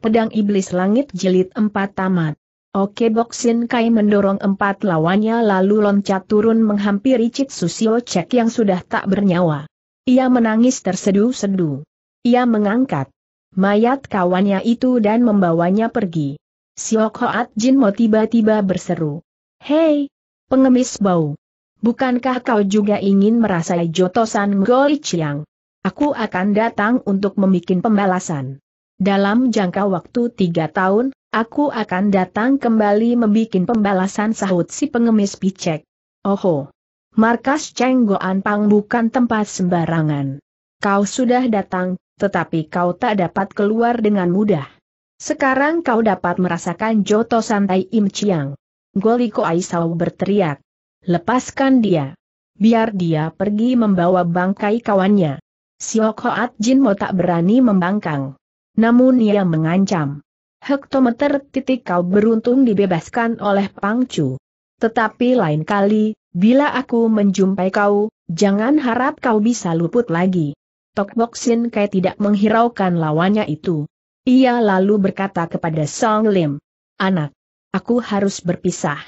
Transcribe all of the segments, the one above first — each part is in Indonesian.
Pedang Iblis Langit Jilid 4 Tamat. Oke Boksin Kai mendorong empat lawannya lalu loncat turun menghampiri Cik Susio Cek yang sudah tak bernyawa. Ia menangis tersedu-sedu. Ia mengangkat mayat kawannya itu dan membawanya pergi. Siok Hoat Jin mau tiba-tiba berseru. Hei, pengemis bau. Bukankah kau juga ingin merasai jotosan Goi Chiang? Aku akan datang untuk membuat pembalasan dalam jangka waktu tiga tahun, aku akan datang kembali membuat pembalasan sahut si pengemis picek. Oho! Markas Goan Pang bukan tempat sembarangan. Kau sudah datang, tetapi kau tak dapat keluar dengan mudah. Sekarang kau dapat merasakan joto santai Im Chiang. Goliko Aisau berteriak. Lepaskan dia. Biar dia pergi membawa bangkai kawannya. Siok Hoat Jin Mo tak berani membangkang. Namun ia mengancam. Hektometer titik kau beruntung dibebaskan oleh Pangcu. Tetapi lain kali, bila aku menjumpai kau, jangan harap kau bisa luput lagi. Tok Sin Kai tidak menghiraukan lawannya itu. Ia lalu berkata kepada Song Lim, Anak, aku harus berpisah.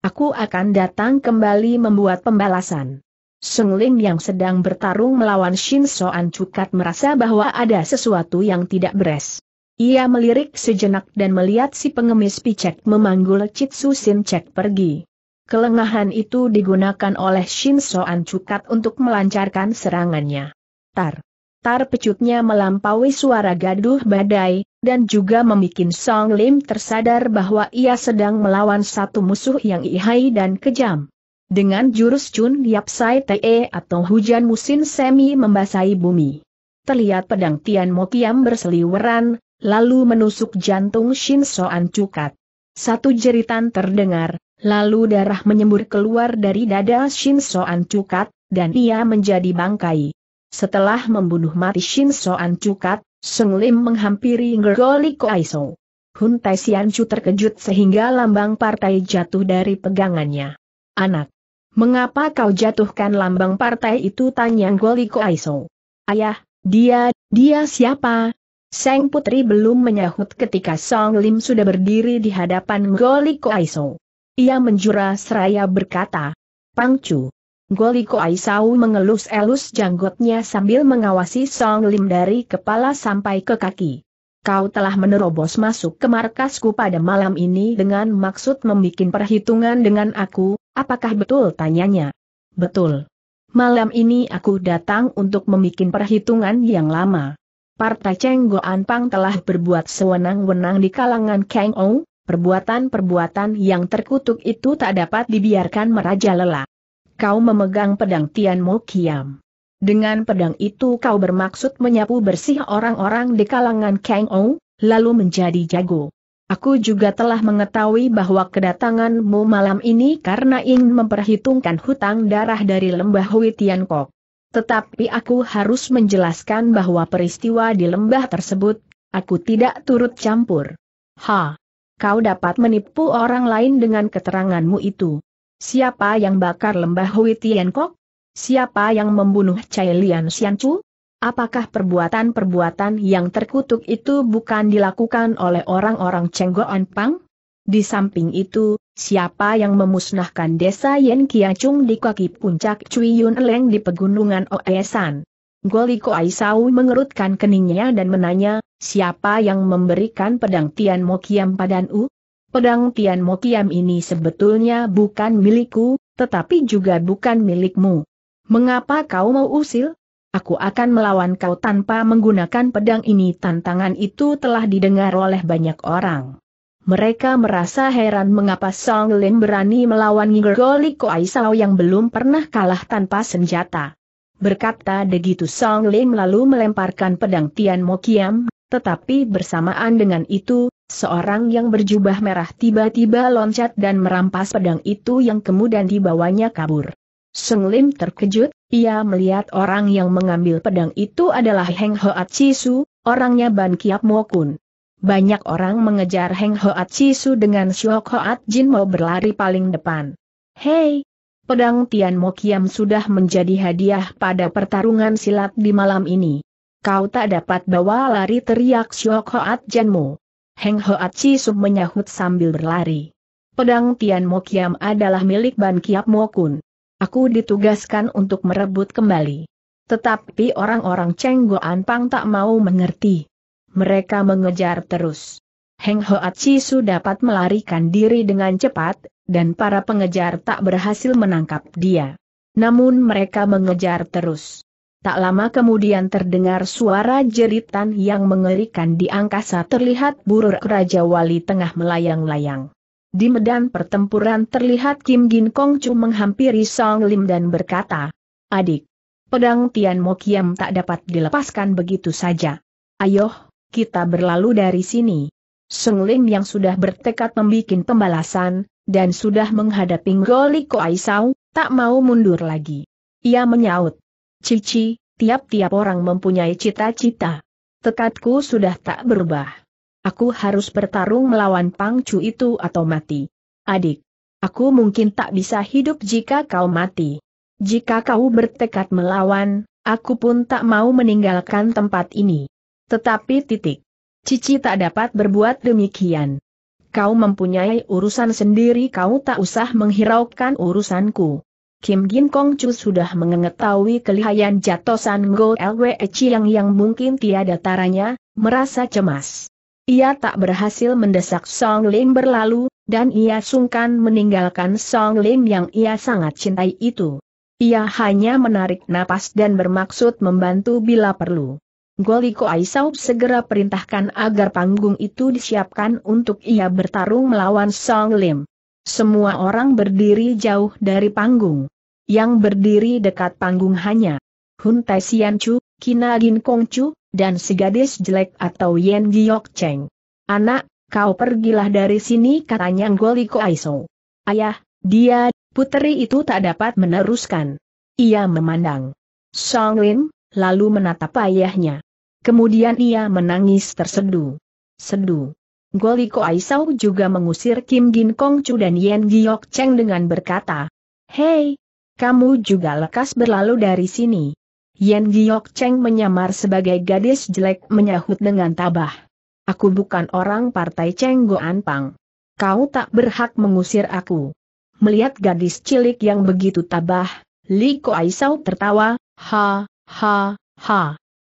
Aku akan datang kembali membuat pembalasan. Sung Lim yang sedang bertarung melawan Shin Soan Cukat merasa bahwa ada sesuatu yang tidak beres. Ia melirik sejenak dan melihat si pengemis picek memanggul Chitsu Sin Cek pergi. Kelengahan itu digunakan oleh Shin Soan Cukat untuk melancarkan serangannya. Tar. Tar pecutnya melampaui suara gaduh badai, dan juga membuat Song Lim tersadar bahwa ia sedang melawan satu musuh yang ihai dan kejam. Dengan jurus Chun Yap Sai Te atau hujan musim semi membasahi bumi. Terlihat pedang Tian Mo Kiam berseliweran, lalu menusuk jantung Shin Soan Cukat. Satu jeritan terdengar, lalu darah menyembur keluar dari dada Shin Soan Cukat, dan ia menjadi bangkai. Setelah membunuh mati Shin Soan Cukat, Seng Lim menghampiri Ngergoli Koaiso. Hun Tai Sian Chu terkejut sehingga lambang partai jatuh dari pegangannya. Anak, Mengapa kau jatuhkan lambang partai itu tanya Goliko Aiso? Ayah, dia, dia siapa? Sang putri belum menyahut ketika Song Lim sudah berdiri di hadapan Goliko Aiso. Ia menjura seraya berkata, Pangcu. Goliko Aisau mengelus-elus janggutnya sambil mengawasi Song Lim dari kepala sampai ke kaki. Kau telah menerobos masuk ke markasku pada malam ini dengan maksud membuat perhitungan dengan aku, Apakah betul tanyanya? Betul. Malam ini aku datang untuk membuat perhitungan yang lama. Partai Cheng Go Anpang telah berbuat sewenang-wenang di kalangan Kang Ou, perbuatan-perbuatan yang terkutuk itu tak dapat dibiarkan merajalela. Kau memegang pedang Tian Mo Kiam. Dengan pedang itu kau bermaksud menyapu bersih orang-orang di kalangan Kang Ou, lalu menjadi jago. Aku juga telah mengetahui bahwa kedatanganmu malam ini karena ingin memperhitungkan hutang darah dari lembah Hui Tetapi aku harus menjelaskan bahwa peristiwa di lembah tersebut, aku tidak turut campur. Ha! Kau dapat menipu orang lain dengan keteranganmu itu. Siapa yang bakar lembah Hui Siapa yang membunuh Cai Lian Xianchu? Apakah perbuatan-perbuatan yang terkutuk itu bukan dilakukan oleh orang-orang Cenggoan Pang? Di samping itu, siapa yang memusnahkan desa Yen Kiacung di kaki puncak Cui Yun Leng di pegunungan Oesan? Goliko Aisau mengerutkan keningnya dan menanya, siapa yang memberikan pedang Tian Mokiam padan U? Pedang Tian Mokiam ini sebetulnya bukan milikku, tetapi juga bukan milikmu. Mengapa kau mau usil? aku akan melawan kau tanpa menggunakan pedang ini. Tantangan itu telah didengar oleh banyak orang. Mereka merasa heran mengapa Song Lin berani melawan Gergoli Koai Sao yang belum pernah kalah tanpa senjata. Berkata begitu Song Lin lalu melemparkan pedang Tian Mo Kiam, tetapi bersamaan dengan itu, seorang yang berjubah merah tiba-tiba loncat dan merampas pedang itu yang kemudian dibawanya kabur. Seng Lim terkejut, ia melihat orang yang mengambil pedang itu adalah Heng Hoat Sisu, orangnya Ban Kiap Mokun. Banyak orang mengejar Heng Hoat Sisu dengan Syok Hoat Jin mau berlari paling depan. Hei! Pedang Tian Mokiam sudah menjadi hadiah pada pertarungan silat di malam ini. Kau tak dapat bawa lari teriak Syok Hoat Jinmu. Heng Hoat Sisu menyahut sambil berlari. Pedang Tian Mokiam adalah milik Ban Kiap Mokun. Aku ditugaskan untuk merebut kembali. Tetapi orang-orang Cheng Pang tak mau mengerti. Mereka mengejar terus. Heng Hoachi Su dapat melarikan diri dengan cepat, dan para pengejar tak berhasil menangkap dia. Namun mereka mengejar terus. Tak lama kemudian terdengar suara jeritan yang mengerikan di angkasa terlihat burur Raja Wali tengah melayang-layang. Di medan pertempuran terlihat Kim Gin Kong Chu menghampiri Song Lim dan berkata, Adik, pedang Tian Mo Kiam tak dapat dilepaskan begitu saja. Ayo, kita berlalu dari sini. Song Lim yang sudah bertekad membuat pembalasan, dan sudah menghadapi Ngoli Koai Sau, tak mau mundur lagi. Ia menyaut. Cici, tiap-tiap orang mempunyai cita-cita. Tekadku sudah tak berubah. Aku harus bertarung melawan Pangcu itu atau mati. Adik, aku mungkin tak bisa hidup jika kau mati. Jika kau bertekad melawan, aku pun tak mau meninggalkan tempat ini. Tetapi titik. Cici tak dapat berbuat demikian. Kau mempunyai urusan sendiri kau tak usah menghiraukan urusanku. Kim Gin Kong Chu sudah mengetahui kelihayan jatosan Go Lwe Chiang yang mungkin tiada taranya, merasa cemas. Ia tak berhasil mendesak Song Ling berlalu, dan ia sungkan meninggalkan Song Ling yang ia sangat cintai itu. Ia hanya menarik napas dan bermaksud membantu bila perlu. Goliko Aisau segera perintahkan agar panggung itu disiapkan untuk ia bertarung melawan Song Lim. Semua orang berdiri jauh dari panggung. Yang berdiri dekat panggung hanya Hun Tai Sian Chu, Kina Gin Kong Chu, dan si gadis jelek atau Yen Giok Cheng. Anak, kau pergilah dari sini katanya Goliko Aiso. Ayah, dia, putri itu tak dapat meneruskan. Ia memandang. Song Lin, lalu menatap ayahnya. Kemudian ia menangis tersedu. Sedu. Goliko Aiso juga mengusir Kim Gin Kong Chu dan Yen Giok Cheng dengan berkata, Hei, kamu juga lekas berlalu dari sini. Yen Giok Cheng menyamar sebagai gadis jelek menyahut dengan tabah. Aku bukan orang partai Cheng Goan Pang. Kau tak berhak mengusir aku. Melihat gadis cilik yang begitu tabah, Li Ko Aisau tertawa, ha, ha, ha.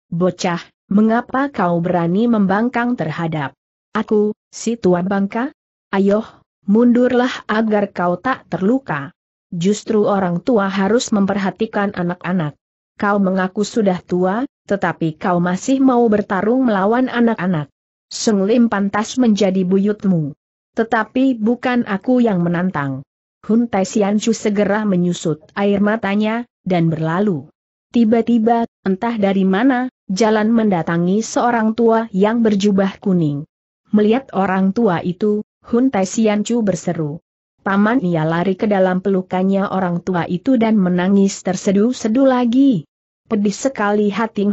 Bocah, mengapa kau berani membangkang terhadap aku, si tua bangka? Ayoh, mundurlah agar kau tak terluka. Justru orang tua harus memperhatikan anak-anak. Kau mengaku sudah tua, tetapi kau masih mau bertarung melawan anak-anak. Sunglim Lim pantas menjadi buyutmu. Tetapi bukan aku yang menantang. Hun Tai Sian Chu segera menyusut air matanya, dan berlalu. Tiba-tiba, entah dari mana, jalan mendatangi seorang tua yang berjubah kuning. Melihat orang tua itu, Hun Tai Sian Chu berseru. Paman ia lari ke dalam pelukannya orang tua itu dan menangis tersedu-sedu lagi. Pedih sekali hati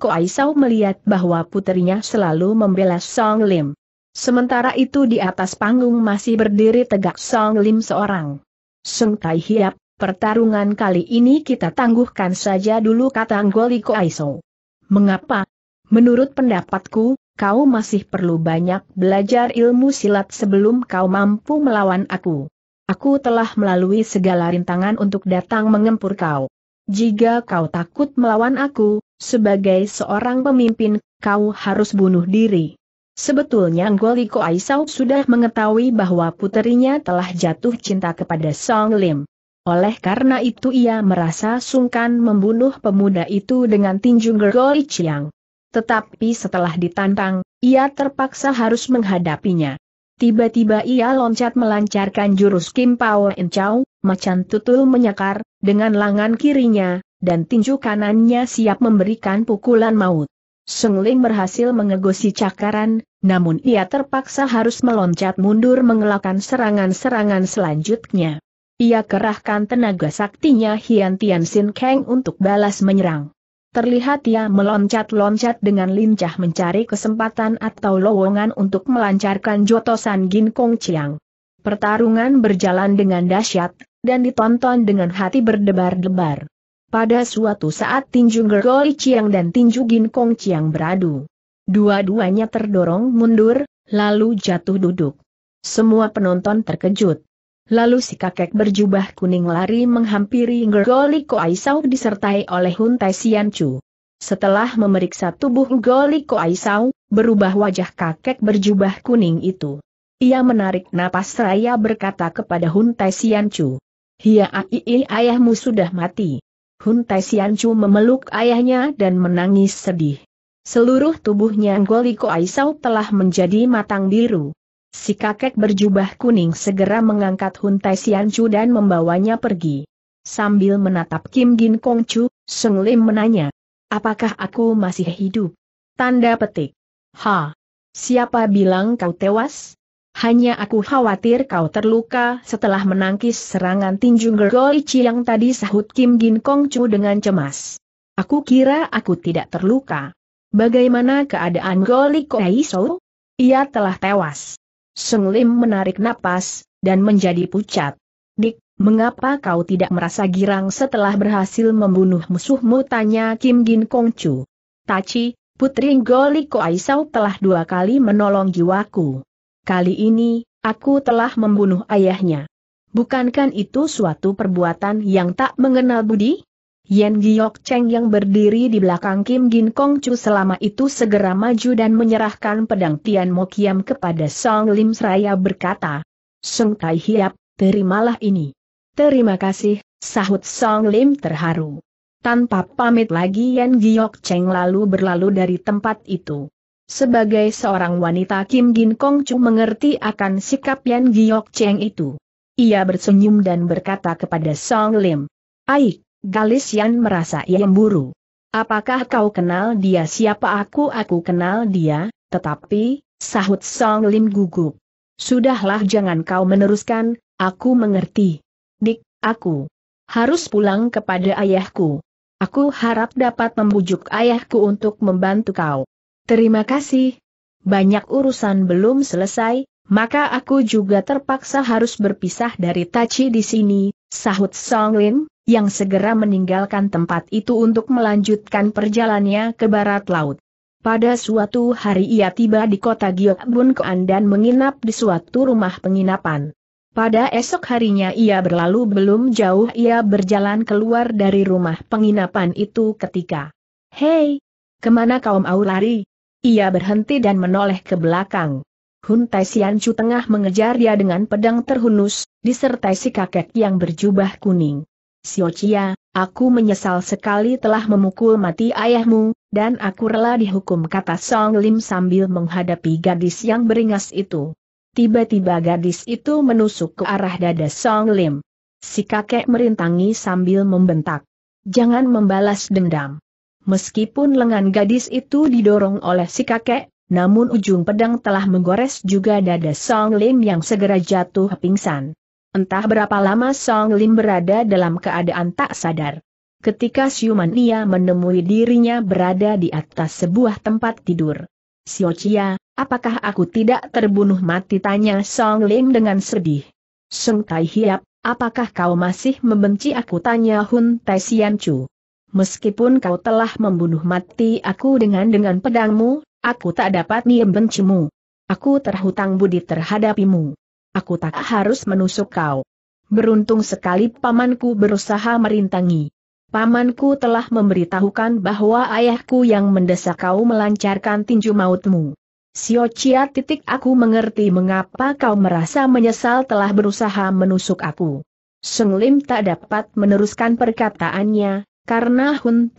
Ko Aisau melihat bahwa putrinya selalu membela Song Lim. Sementara itu di atas panggung masih berdiri tegak Song Lim seorang. Sung Tai Hiap, pertarungan kali ini kita tangguhkan saja dulu kata Ko Aisau. Mengapa? Menurut pendapatku, kau masih perlu banyak belajar ilmu silat sebelum kau mampu melawan aku. Aku telah melalui segala rintangan untuk datang mengempur kau. Jika kau takut melawan aku, sebagai seorang pemimpin, kau harus bunuh diri. Sebetulnya Nggoliko Aisau sudah mengetahui bahwa puterinya telah jatuh cinta kepada Song Lim. Oleh karena itu ia merasa sungkan membunuh pemuda itu dengan tinju Gergoli Chiang. Tetapi setelah ditantang, ia terpaksa harus menghadapinya. Tiba-tiba ia loncat melancarkan jurus Kim Pao Enchao, Macan tutul menyakar dengan lengan kirinya, dan tinju kanannya siap memberikan pukulan maut. Seng Ling berhasil mengegosi cakaran, namun ia terpaksa harus meloncat mundur mengelakkan serangan-serangan selanjutnya. Ia kerahkan tenaga saktinya Hian Tian Sin Kang untuk balas menyerang. Terlihat ia meloncat-loncat dengan lincah mencari kesempatan atau lowongan untuk melancarkan jotosan Gin Kong Chiang. Pertarungan berjalan dengan dahsyat, dan ditonton dengan hati berdebar-debar. Pada suatu saat Tinju Gergoli Chiang dan Tinju kong Chiang beradu. Dua-duanya terdorong mundur, lalu jatuh duduk. Semua penonton terkejut. Lalu si kakek berjubah kuning lari menghampiri Gergoli aisau disertai oleh Sian Siancu. Setelah memeriksa tubuh ko aisau, berubah wajah kakek berjubah kuning itu. Ia menarik napas raya berkata kepada Hun siancu. Chu, Hia Ai ayahmu sudah mati. Hun Tai Chu memeluk ayahnya dan menangis sedih. Seluruh tubuhnya Goliko Aisau telah menjadi matang biru. Si kakek berjubah kuning segera mengangkat Hun Tai Chu dan membawanya pergi. Sambil menatap Kim Gin Chu, Seng Lim menanya, Apakah aku masih hidup? Tanda petik. Ha! Siapa bilang kau tewas? Hanya aku khawatir kau terluka setelah menangkis serangan tinju Gergoichi yang tadi sahut Kim Gin Kong Chu dengan cemas. Aku kira aku tidak terluka. Bagaimana keadaan Goli Koeiso? Ia telah tewas. Seng Lim menarik napas, dan menjadi pucat. Dik, mengapa kau tidak merasa girang setelah berhasil membunuh musuhmu? Tanya Kim Gin Kong Chu. Tachi, putri Goli Aisau telah dua kali menolong jiwaku. Kali ini, aku telah membunuh ayahnya. Bukankan itu suatu perbuatan yang tak mengenal budi? Yen Giok Cheng yang berdiri di belakang Kim Gin Kong Chu selama itu segera maju dan menyerahkan pedang Tian Mo Kiam kepada Song Lim Seraya berkata, Sung Tai Hiap, terimalah ini. Terima kasih, sahut Song Lim terharu. Tanpa pamit lagi Yen Giok Cheng lalu berlalu dari tempat itu. Sebagai seorang wanita Kim Gin Kong Chu mengerti akan sikap Yan Giok Cheng itu. Ia bersenyum dan berkata kepada Song Lim. Aik, Galis Yan merasa ia memburu. Apakah kau kenal dia siapa aku aku kenal dia, tetapi, sahut Song Lim gugup. Sudahlah jangan kau meneruskan, aku mengerti. Dik, aku harus pulang kepada ayahku. Aku harap dapat membujuk ayahku untuk membantu kau. Terima kasih. Banyak urusan belum selesai, maka aku juga terpaksa harus berpisah dari Tachi di sini, sahut Song Lin, yang segera meninggalkan tempat itu untuk melanjutkan perjalannya ke barat laut. Pada suatu hari ia tiba di kota gyeongbun Koan dan menginap di suatu rumah penginapan. Pada esok harinya ia berlalu belum jauh ia berjalan keluar dari rumah penginapan itu ketika Hei! Kemana kaum au lari? Ia berhenti dan menoleh ke belakang. Hun Tai Sian Chu tengah mengejar dia dengan pedang terhunus, disertai si kakek yang berjubah kuning. Xiao Chia, aku menyesal sekali telah memukul mati ayahmu, dan aku rela dihukum kata Song Lim sambil menghadapi gadis yang beringas itu. Tiba-tiba gadis itu menusuk ke arah dada Song Lim. Si kakek merintangi sambil membentak. Jangan membalas dendam. Meskipun lengan gadis itu didorong oleh si kakek, namun ujung pedang telah menggores juga dada Song Lim yang segera jatuh pingsan. Entah berapa lama Song Lim berada dalam keadaan tak sadar. Ketika Siuman ia menemui dirinya berada di atas sebuah tempat tidur. Siocia, apakah aku tidak terbunuh mati? Tanya Song Lim dengan sedih. Seng Tai Hiap, apakah kau masih membenci aku? Tanya Hun Tai Sian Chu meskipun kau telah membunuh mati aku dengan dengan pedangmu, aku tak dapat bencimu. Aku terhutang budi terhadapimu. Aku tak harus menusuk kau. Beruntung sekali pamanku berusaha merintangi. Pamanku telah memberitahukan bahwa ayahku yang mendesak kau melancarkan tinju mautmu. Sio Chia titik aku mengerti mengapa kau merasa menyesal telah berusaha menusuk aku. Seng Lim tak dapat meneruskan perkataannya, karena Hun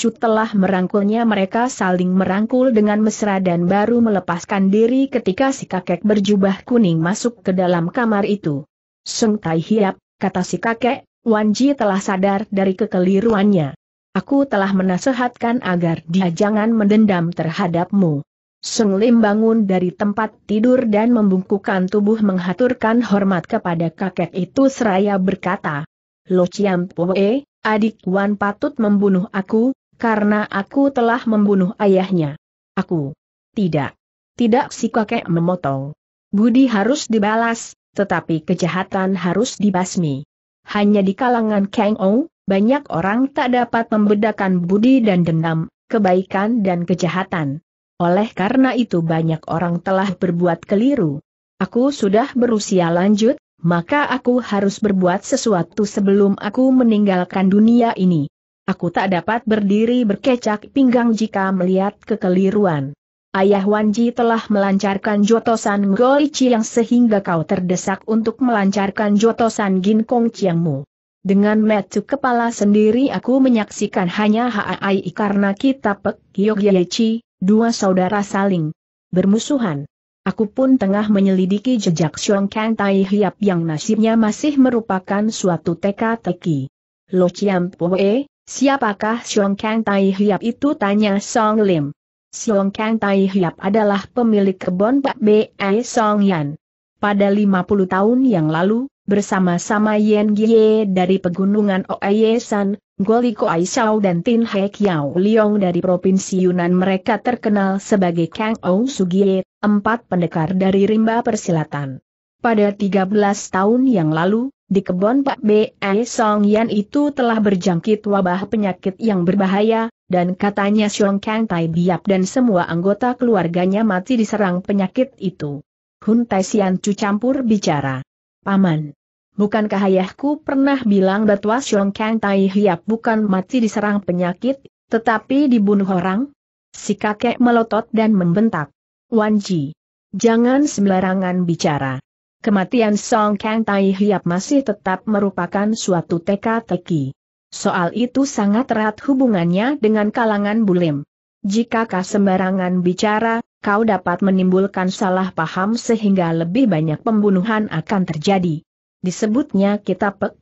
Chu telah merangkulnya mereka saling merangkul dengan mesra dan baru melepaskan diri ketika si kakek berjubah kuning masuk ke dalam kamar itu. Seng Tai Hiap, kata si kakek, Wan Ji telah sadar dari kekeliruannya. Aku telah menasehatkan agar dia jangan mendendam terhadapmu. Seng Lim bangun dari tempat tidur dan membungkukkan tubuh menghaturkan hormat kepada kakek itu seraya berkata, Lo Chiam Poe, adik Wan patut membunuh aku, karena aku telah membunuh ayahnya. Aku. Tidak. Tidak si kakek memotong. Budi harus dibalas, tetapi kejahatan harus dibasmi. Hanya di kalangan Kang Ou, banyak orang tak dapat membedakan budi dan dendam, kebaikan dan kejahatan. Oleh karena itu banyak orang telah berbuat keliru. Aku sudah berusia lanjut, maka aku harus berbuat sesuatu sebelum aku meninggalkan dunia ini. Aku tak dapat berdiri berkecak pinggang jika melihat kekeliruan. Ayah Wanji telah melancarkan jotosan Ngoi yang sehingga kau terdesak untuk melancarkan jotosan Ginkong Chiangmu. Dengan metu kepala sendiri aku menyaksikan hanya Haai karena kita Pek Yogyechi, dua saudara saling bermusuhan. Aku pun tengah menyelidiki jejak Xiong Kang Tai Hiap yang nasibnya masih merupakan suatu teka-teki. Lo Chiam Poe, siapakah Xiong Kang Tai Hiap itu tanya Song Lim. Xiong Kang Tai Hiap adalah pemilik kebon Pak B.A. Song Yan. Pada 50 tahun yang lalu, bersama-sama Yen Gie dari Pegunungan Oayesan, Goliko Aishao dan Tin Hek Kiao Liong dari Provinsi Yunan mereka terkenal sebagai Kang Ou Sugie, empat pendekar dari rimba persilatan. Pada 13 tahun yang lalu, di kebon Pak B.E. Song Yan itu telah berjangkit wabah penyakit yang berbahaya, dan katanya Song Kang Tai Biap dan semua anggota keluarganya mati diserang penyakit itu. Hun Tai Sian Cu campur bicara. Paman. Bukankah ayahku pernah bilang bahwa Xiong Kang Tai Hiap bukan mati diserang penyakit, tetapi dibunuh orang? Si kakek melotot dan membentak. Wan Ji, jangan sembarangan bicara. Kematian Song Kang Tai Hiap masih tetap merupakan suatu teka-teki. Soal itu sangat erat hubungannya dengan kalangan bulim. Jika kau sembarangan bicara, kau dapat menimbulkan salah paham sehingga lebih banyak pembunuhan akan terjadi. Disebutnya kitab Pek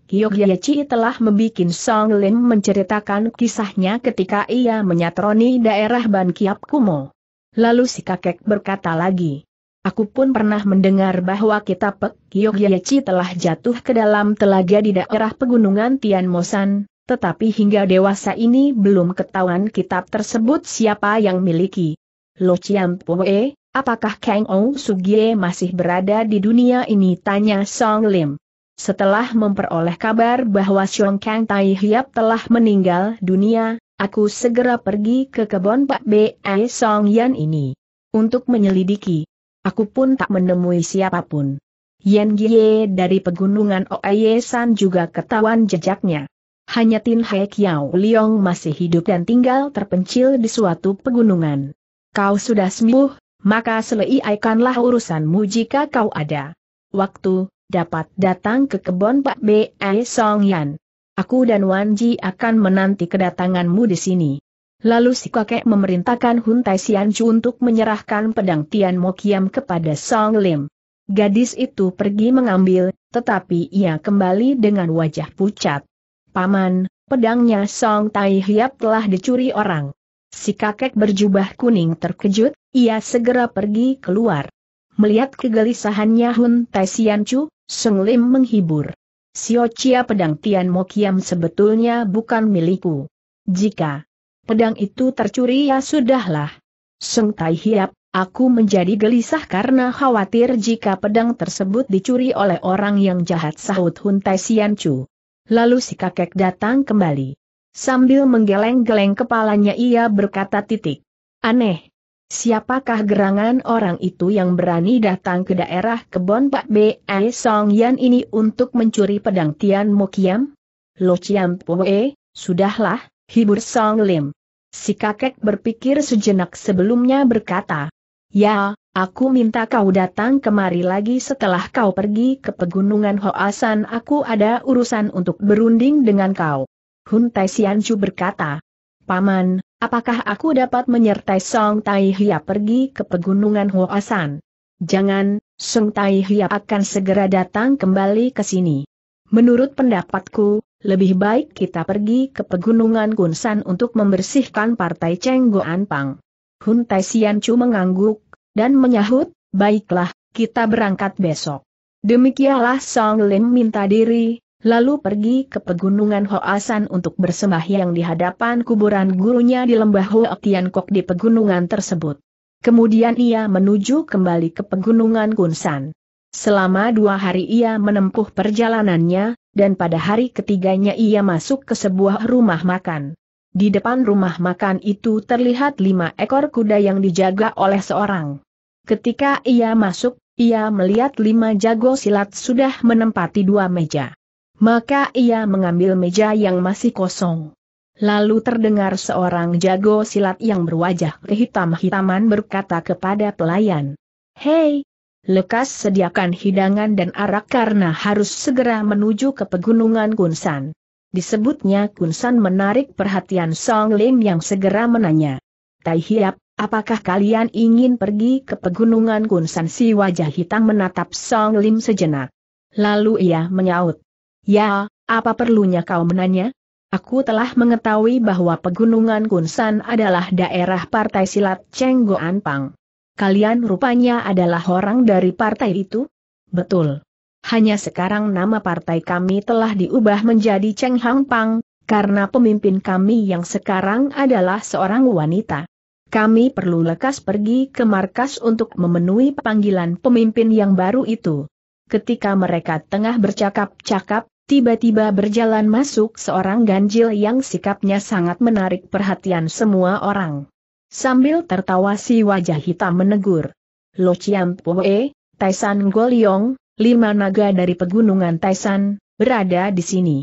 telah membuat Song Lim menceritakan kisahnya ketika ia menyatroni daerah Ban Kiap Kumo. Lalu si kakek berkata lagi, Aku pun pernah mendengar bahwa kitab Pek telah jatuh ke dalam telaga di daerah pegunungan Tian Mosan, tetapi hingga dewasa ini belum ketahuan kitab tersebut siapa yang miliki. Lo Chiam apakah Kang Ong Sugie masih berada di dunia ini? Tanya Song Lim. Setelah memperoleh kabar bahwa Xiong Kang Tai Hiap telah meninggal dunia, aku segera pergi ke kebun Pak B.E. Song Yan ini. Untuk menyelidiki, aku pun tak menemui siapapun. Yan Gie dari pegunungan Oye San juga ketahuan jejaknya. Hanya Tin Hai Kiao Liong masih hidup dan tinggal terpencil di suatu pegunungan. Kau sudah sembuh, maka selesaikanlah urusanmu jika kau ada. Waktu, dapat datang ke kebun Pak B.E. Song Yan. Aku dan Wan Ji akan menanti kedatanganmu di sini. Lalu si kakek memerintahkan Hun Tai Sian Chu untuk menyerahkan pedang Tian Mo Kiam kepada Song Lim. Gadis itu pergi mengambil, tetapi ia kembali dengan wajah pucat. Paman, pedangnya Song Tai Hiap telah dicuri orang. Si kakek berjubah kuning terkejut, ia segera pergi keluar. Melihat kegelisahannya Hun Tai Sian Chu, Sung Lim menghibur. Sio Chia pedang Tian Mo Kiam sebetulnya bukan milikku. Jika pedang itu tercuri ya sudahlah. Sung Tai Hiap, aku menjadi gelisah karena khawatir jika pedang tersebut dicuri oleh orang yang jahat sahut Hun Tai Sian Chu. Lalu si kakek datang kembali. Sambil menggeleng-geleng kepalanya ia berkata titik. Aneh, Siapakah gerangan orang itu yang berani datang ke daerah kebon Pak Be eh, Song Yan ini untuk mencuri pedang Tian Mo Kiam? Lo Chiam Poe, sudahlah, hibur Song Lim. Si kakek berpikir sejenak sebelumnya berkata, Ya, aku minta kau datang kemari lagi setelah kau pergi ke pegunungan Hoasan aku ada urusan untuk berunding dengan kau. Hun Tai Sian Chu berkata, Paman, Apakah aku dapat menyertai Song Tai Hia pergi ke pegunungan Hoasan? Jangan, Song Tai Hia akan segera datang kembali ke sini. Menurut pendapatku, lebih baik kita pergi ke pegunungan Gunsan untuk membersihkan partai Cheng Goan Pang. Hun Tai Sian Chu mengangguk, dan menyahut, baiklah, kita berangkat besok. Demikianlah Song Lim minta diri, lalu pergi ke pegunungan Hoasan untuk bersembahyang di hadapan kuburan gurunya di lembah Hoa Tiankok di pegunungan tersebut. Kemudian ia menuju kembali ke pegunungan Kunsan. Selama dua hari ia menempuh perjalanannya, dan pada hari ketiganya ia masuk ke sebuah rumah makan. Di depan rumah makan itu terlihat lima ekor kuda yang dijaga oleh seorang. Ketika ia masuk, ia melihat lima jago silat sudah menempati dua meja. Maka ia mengambil meja yang masih kosong. Lalu terdengar seorang jago silat yang berwajah kehitam-hitaman berkata kepada pelayan. Hei, lekas sediakan hidangan dan arak karena harus segera menuju ke pegunungan Kunsan. Disebutnya Kunsan menarik perhatian Song Lim yang segera menanya. Tai Hiap, apakah kalian ingin pergi ke pegunungan Kunsan si wajah hitam menatap Song Lim sejenak. Lalu ia menyaut, Ya, apa perlunya kau menanya? Aku telah mengetahui bahwa Pegunungan Kunsan adalah daerah partai silat Cenggo Anpang. Kalian rupanya adalah orang dari partai itu? Betul. Hanya sekarang nama partai kami telah diubah menjadi Cheng Hang Pang, karena pemimpin kami yang sekarang adalah seorang wanita kami perlu lekas pergi ke markas untuk memenuhi panggilan pemimpin yang baru itu. Ketika mereka tengah bercakap-cakap, Tiba-tiba berjalan masuk seorang ganjil yang sikapnya sangat menarik perhatian semua orang. Sambil tertawa si wajah hitam menegur. Lo Chiam Poe, Taisan Goliong, lima naga dari pegunungan Taisan, berada di sini.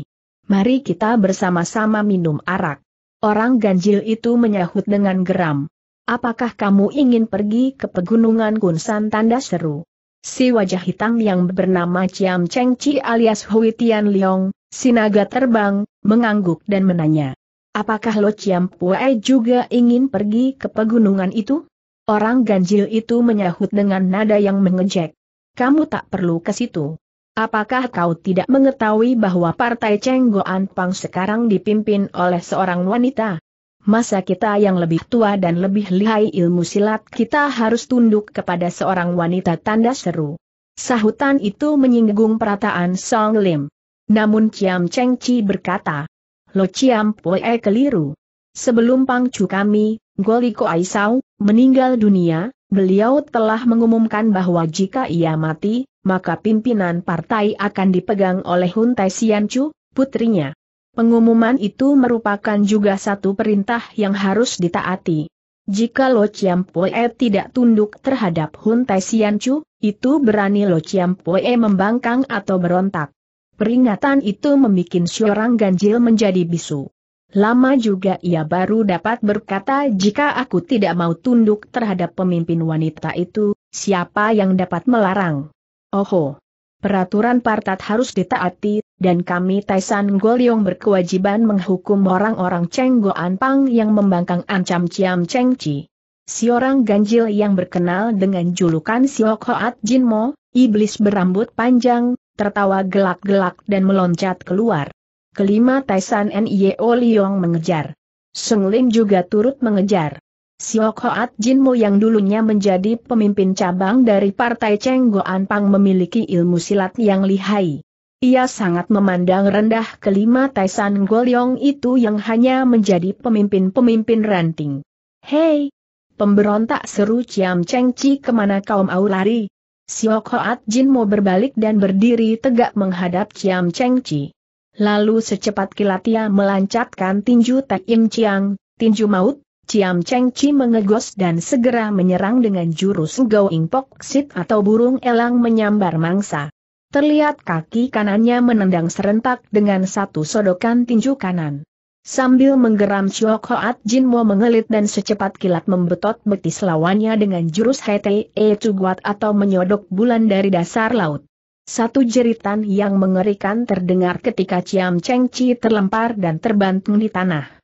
Mari kita bersama-sama minum arak. Orang ganjil itu menyahut dengan geram. Apakah kamu ingin pergi ke pegunungan Gunsan tanda seru? si wajah hitam yang bernama Ciam Cheng Chi alias Hui Tian Leong, si naga terbang, mengangguk dan menanya. Apakah Lo Ciam Pue juga ingin pergi ke pegunungan itu? Orang ganjil itu menyahut dengan nada yang mengejek. Kamu tak perlu ke situ. Apakah kau tidak mengetahui bahwa partai Cheng Goan Pang sekarang dipimpin oleh seorang wanita? masa kita yang lebih tua dan lebih lihai ilmu silat kita harus tunduk kepada seorang wanita tanda seru. Sahutan itu menyinggung perataan Song Lim. Namun Ciam Cheng Chi berkata, Lo Ciam Poe keliru. Sebelum pangcu kami, Goliko Aisau, meninggal dunia, beliau telah mengumumkan bahwa jika ia mati, maka pimpinan partai akan dipegang oleh Hun Tai Sian Chu, putrinya. Pengumuman itu merupakan juga satu perintah yang harus ditaati. Jika Lo Chiam Poe tidak tunduk terhadap Hun Tai Sian Chu, itu berani Lo Chiam Poe membangkang atau berontak. Peringatan itu membuat seorang ganjil menjadi bisu. Lama juga ia baru dapat berkata jika aku tidak mau tunduk terhadap pemimpin wanita itu, siapa yang dapat melarang? Oho! Peraturan partat harus ditaati, dan kami Taisan Goliong berkewajiban menghukum orang-orang Cheng Goan Pang yang membangkang ancam Ciam Cheng Chi. Si orang ganjil yang berkenal dengan julukan Siok Hoat Jin Mo, iblis berambut panjang, tertawa gelak-gelak dan meloncat keluar. Kelima Taisan N.I.O. Liong mengejar. Sung Lim juga turut mengejar. Siok Hoat Jinmo yang dulunya menjadi pemimpin cabang dari Partai Cheng Goan Pang memiliki ilmu silat yang lihai. Ia sangat memandang rendah kelima Taisan Golyong itu yang hanya menjadi pemimpin-pemimpin ranting. Hei! Pemberontak seru Ciam Cheng Chi kemana kaum au lari? Siok Hoat Jin mau berbalik dan berdiri tegak menghadap Ciam Cheng Chi. Lalu secepat kilat ia melancarkan tinju Tek Im Chiang, tinju maut, Ciam Cheng Chi mengegos dan segera menyerang dengan jurus Gao Ing Pok Sit atau burung elang menyambar mangsa. Terlihat kaki kanannya menendang serentak dengan satu sodokan tinju kanan. Sambil menggeram Chiok Hoat Jin Mo mengelit dan secepat kilat membetot betis lawannya dengan jurus Hete E Cuguat atau menyodok bulan dari dasar laut. Satu jeritan yang mengerikan terdengar ketika Ciam Cheng Chi terlempar dan terbanting di tanah.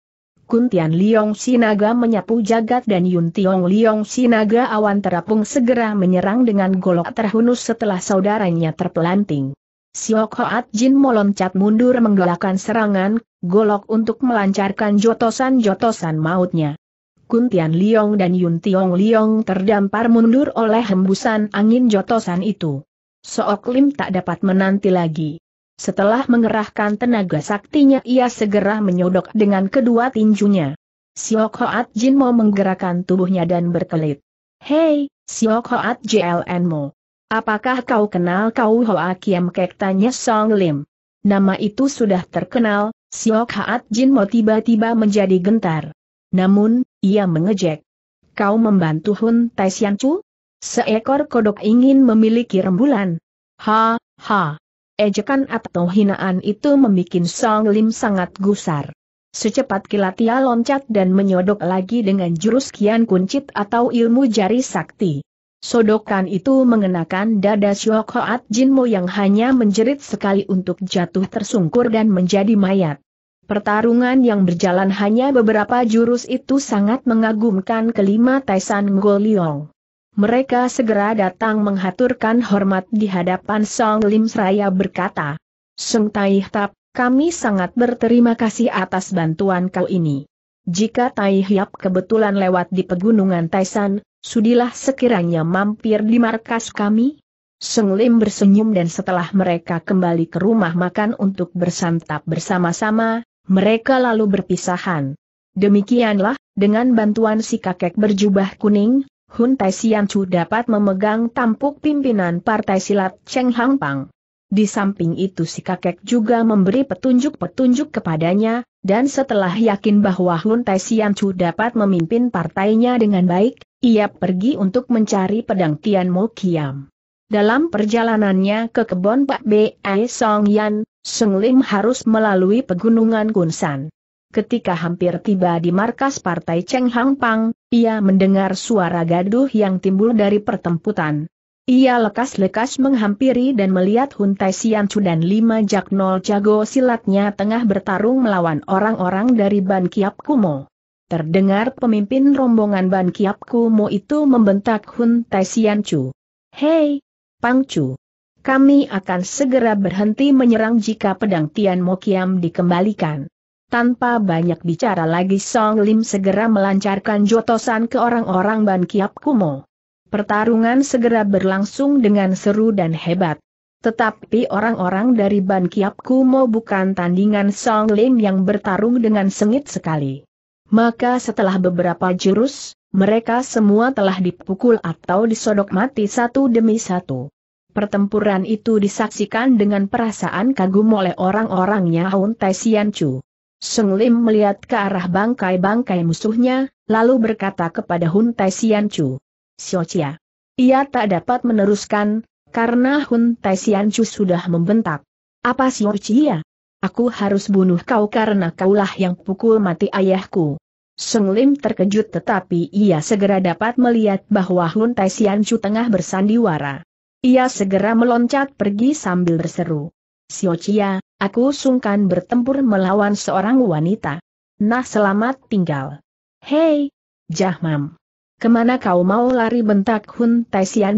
Kuntian Tian Liong Sinaga menyapu jagat dan Yun Tiong Liong Sinaga awan terapung segera menyerang dengan golok terhunus setelah saudaranya terpelanting. Siok Hoat Jin meloncat mundur menggelakkan serangan, golok untuk melancarkan jotosan-jotosan mautnya. Kuntian Tian Liong dan Yun Tiong Liong terdampar mundur oleh hembusan angin jotosan itu. Sook Lim tak dapat menanti lagi. Setelah mengerahkan tenaga saktinya ia segera menyodok dengan kedua tinjunya. Siok Hoat Jin Mo menggerakkan tubuhnya dan berkelit. Hei, Siok Hoat JLN Mo. Apakah kau kenal kau Hoa Kiam Kek tanya Song Lim. Nama itu sudah terkenal, Siok Hoat Jin Mo tiba-tiba menjadi gentar. Namun, ia mengejek. Kau membantu Hun Tai Sian Chu? Seekor kodok ingin memiliki rembulan. Ha, ha. Ejekan atau hinaan itu membuat Song Lim sangat gusar. Secepat kilat ia loncat dan menyodok lagi dengan jurus kian kuncit atau ilmu jari sakti. Sodokan itu mengenakan dada Syok Hoat Jinmo yang hanya menjerit sekali untuk jatuh tersungkur dan menjadi mayat. Pertarungan yang berjalan hanya beberapa jurus itu sangat mengagumkan kelima Taisan Goliong. Mereka segera datang menghaturkan hormat di hadapan Song Lim Seraya berkata, Sung Tai Tap, kami sangat berterima kasih atas bantuan kau ini. Jika Tai Hiap kebetulan lewat di pegunungan Taisan, sudilah sekiranya mampir di markas kami? Sung Lim bersenyum dan setelah mereka kembali ke rumah makan untuk bersantap bersama-sama, mereka lalu berpisahan. Demikianlah, dengan bantuan si kakek berjubah kuning, Hun Tai Sian Chu dapat memegang tampuk pimpinan Partai Silat Cheng Hang Pang. Di samping itu si kakek juga memberi petunjuk-petunjuk kepadanya, dan setelah yakin bahwa Hun Tai Sian Chu dapat memimpin partainya dengan baik, ia pergi untuk mencari pedang Tian Mo Kiam. Dalam perjalanannya ke kebon Pak B.A. Song Yan, Seng Lim harus melalui pegunungan Gunsan ketika hampir tiba di markas partai Cheng Hang Pang, ia mendengar suara gaduh yang timbul dari pertempuran. Ia lekas-lekas menghampiri dan melihat Sian Siancu dan lima nol jago silatnya tengah bertarung melawan orang-orang dari Ban Kiap Kumo. Terdengar pemimpin rombongan Ban Kiap Kumo itu membentak Sian Siancu. Hei, Pangcu! Kami akan segera berhenti menyerang jika pedang Tian Mo Kiam dikembalikan. Tanpa banyak bicara lagi Song Lim segera melancarkan jotosan ke orang-orang Ban Kiap Kumo. Pertarungan segera berlangsung dengan seru dan hebat. Tetapi orang-orang dari Ban Kiap Kumo bukan tandingan Song Lim yang bertarung dengan sengit sekali. Maka setelah beberapa jurus, mereka semua telah dipukul atau disodok mati satu demi satu. Pertempuran itu disaksikan dengan perasaan kagum oleh orang orangnya Hun Tai Sian Chu. Seng Lim melihat ke arah bangkai-bangkai musuhnya, lalu berkata kepada Hun Tai Sian Chu. Chia. Ia tak dapat meneruskan, karena Hun Tai Sian Chu sudah membentak. Apa Xiao Chia? Aku harus bunuh kau karena kaulah yang pukul mati ayahku. Seng Lim terkejut tetapi ia segera dapat melihat bahwa Hun Sian Chu tengah bersandiwara. Ia segera meloncat pergi sambil berseru. Siocia, aku sungkan bertempur melawan seorang wanita. Nah selamat tinggal. Hei, Jahmam. Kemana kau mau lari bentak Hun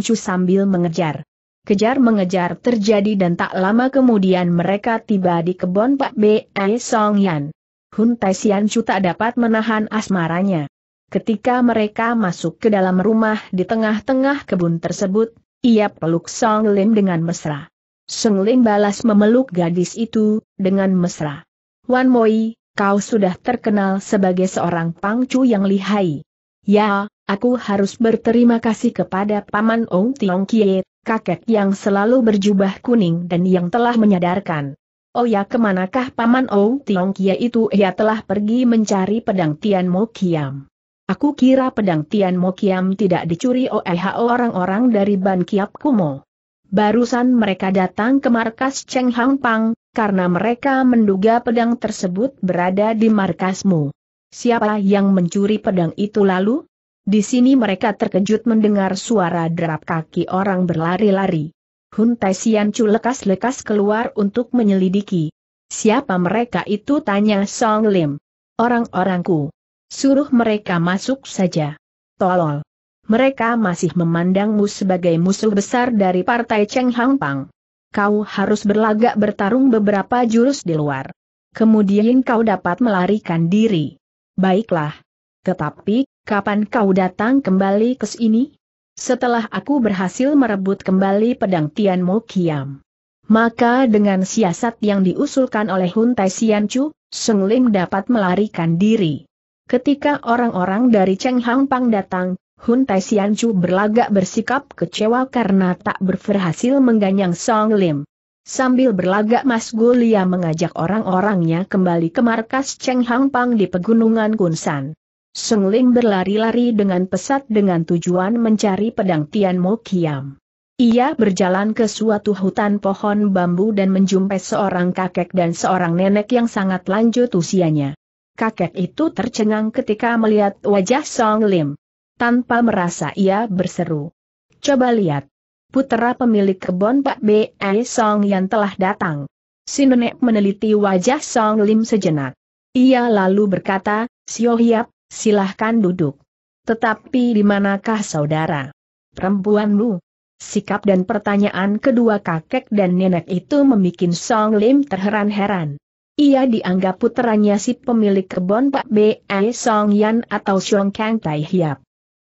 Chu sambil mengejar. Kejar-mengejar terjadi dan tak lama kemudian mereka tiba di kebun Pak B.E. Song Songyan. Hun Chu tak dapat menahan asmaranya. Ketika mereka masuk ke dalam rumah di tengah-tengah kebun tersebut, ia peluk Song Lim dengan mesra. Seng balas memeluk gadis itu, dengan mesra. Wan Moi, kau sudah terkenal sebagai seorang pangcu yang lihai. Ya, aku harus berterima kasih kepada Paman Ong Tiong Kie, kakek yang selalu berjubah kuning dan yang telah menyadarkan. Oh ya kemanakah Paman Ong Tiong Kie itu ia telah pergi mencari pedang Tian Mo Kiam. Aku kira pedang Tian Mo Kiam tidak dicuri oleh orang-orang dari Ban Kiap Kumo. Barusan mereka datang ke markas Cheng Hang Pang, karena mereka menduga pedang tersebut berada di markasmu. Siapa yang mencuri pedang itu lalu? Di sini mereka terkejut mendengar suara derap kaki orang berlari-lari. Hun Sian Chu lekas-lekas keluar untuk menyelidiki. Siapa mereka itu tanya Song Lim. Orang-orangku. Suruh mereka masuk saja. Tolol mereka masih memandangmu sebagai musuh besar dari partai Cheng Hang Pang. Kau harus berlagak bertarung beberapa jurus di luar. Kemudian kau dapat melarikan diri. Baiklah. Tetapi, kapan kau datang kembali ke sini? Setelah aku berhasil merebut kembali pedang Tian Mo Kiam. Maka dengan siasat yang diusulkan oleh Hun Tai Sian Chu, Seng Lim dapat melarikan diri. Ketika orang-orang dari Cheng Hang Pang datang, Hun Tai Chu berlagak bersikap kecewa karena tak berhasil mengganyang Song Lim. Sambil berlagak Mas Gulia mengajak orang-orangnya kembali ke markas Cheng Hang Pang di pegunungan Kunsan. Song Lim berlari-lari dengan pesat dengan tujuan mencari pedang Tian Mo Kiam. Ia berjalan ke suatu hutan pohon bambu dan menjumpai seorang kakek dan seorang nenek yang sangat lanjut usianya. Kakek itu tercengang ketika melihat wajah Song Lim tanpa merasa ia berseru. Coba lihat. Putera pemilik kebon Pak B.E. E. Song yang telah datang. Si nenek meneliti wajah Song Lim sejenak. Ia lalu berkata, Sio Hiap, silahkan duduk. Tetapi di manakah saudara? Perempuanmu? Sikap dan pertanyaan kedua kakek dan nenek itu membuat Song Lim terheran-heran. Ia dianggap puteranya si pemilik kebon Pak B.E. Song Yan atau Xiong Kang Tai Hiap.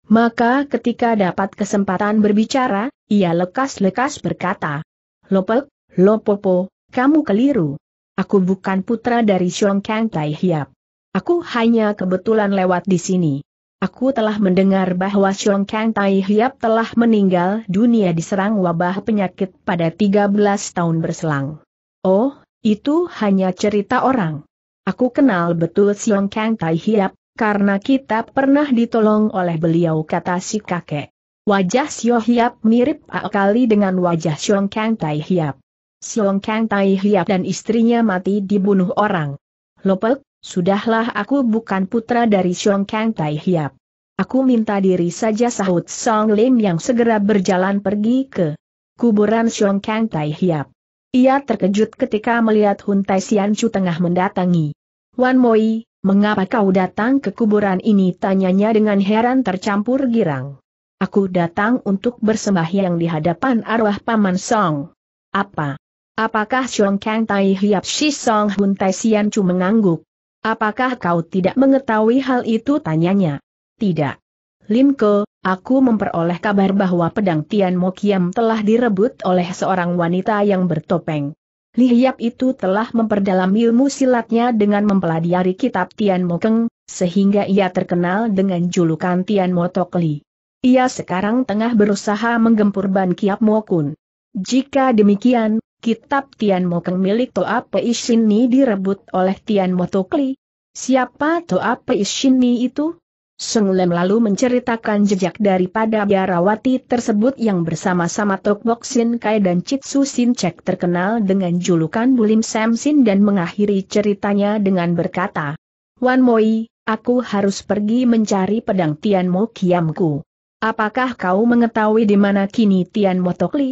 Maka ketika dapat kesempatan berbicara, ia lekas-lekas berkata, Lopek, Lopopo, kamu keliru. Aku bukan putra dari Xiong Kang Tai Hiap. Aku hanya kebetulan lewat di sini. Aku telah mendengar bahwa Xiong Kang Tai Hiap telah meninggal dunia diserang wabah penyakit pada 13 tahun berselang. Oh, itu hanya cerita orang. Aku kenal betul Xiong Kang Tai Hiap, karena kita pernah ditolong oleh beliau kata si kakek. Wajah Sio Hiap mirip akali dengan wajah Siong Kang Tai Hiap. Siong Kang Tai Hiap dan istrinya mati dibunuh orang. Lopek, sudahlah aku bukan putra dari Siong Kang Tai Hiap. Aku minta diri saja sahut Song Lim yang segera berjalan pergi ke kuburan Siong Kang Tai Hiap. Ia terkejut ketika melihat Hun Tai Sian Chu tengah mendatangi. Wan Moi, Mengapa kau datang ke kuburan ini? Tanyanya dengan heran tercampur girang. Aku datang untuk bersembahyang di hadapan arwah Paman Song. Apa? Apakah Xiong Kang Tai Hiap Shi Song Hun Tai Sian Chu mengangguk? Apakah kau tidak mengetahui hal itu? Tanyanya. Tidak. Ke, aku memperoleh kabar bahwa pedang Tian Mo Kiam telah direbut oleh seorang wanita yang bertopeng. Lihiap itu telah memperdalam ilmu silatnya dengan mempelajari kitab Tian Mokeng, sehingga ia terkenal dengan julukan Tian Motokli. Ia sekarang tengah berusaha menggempur Ban Kiap Mokun. Jika demikian, kitab Tian Mokeng milik Toa Peishin direbut oleh Tian Motokli. Siapa Toa Peishin itu? Sengulem lalu menceritakan jejak daripada biarawati tersebut yang bersama-sama Tok Sin Kai dan Chitsu Sin Chek terkenal dengan julukan Bulim Sam Sin dan mengakhiri ceritanya dengan berkata, Wan Moi, aku harus pergi mencari pedang Tian Mo Kiamku. Apakah kau mengetahui di mana kini Tian Mo Tokli?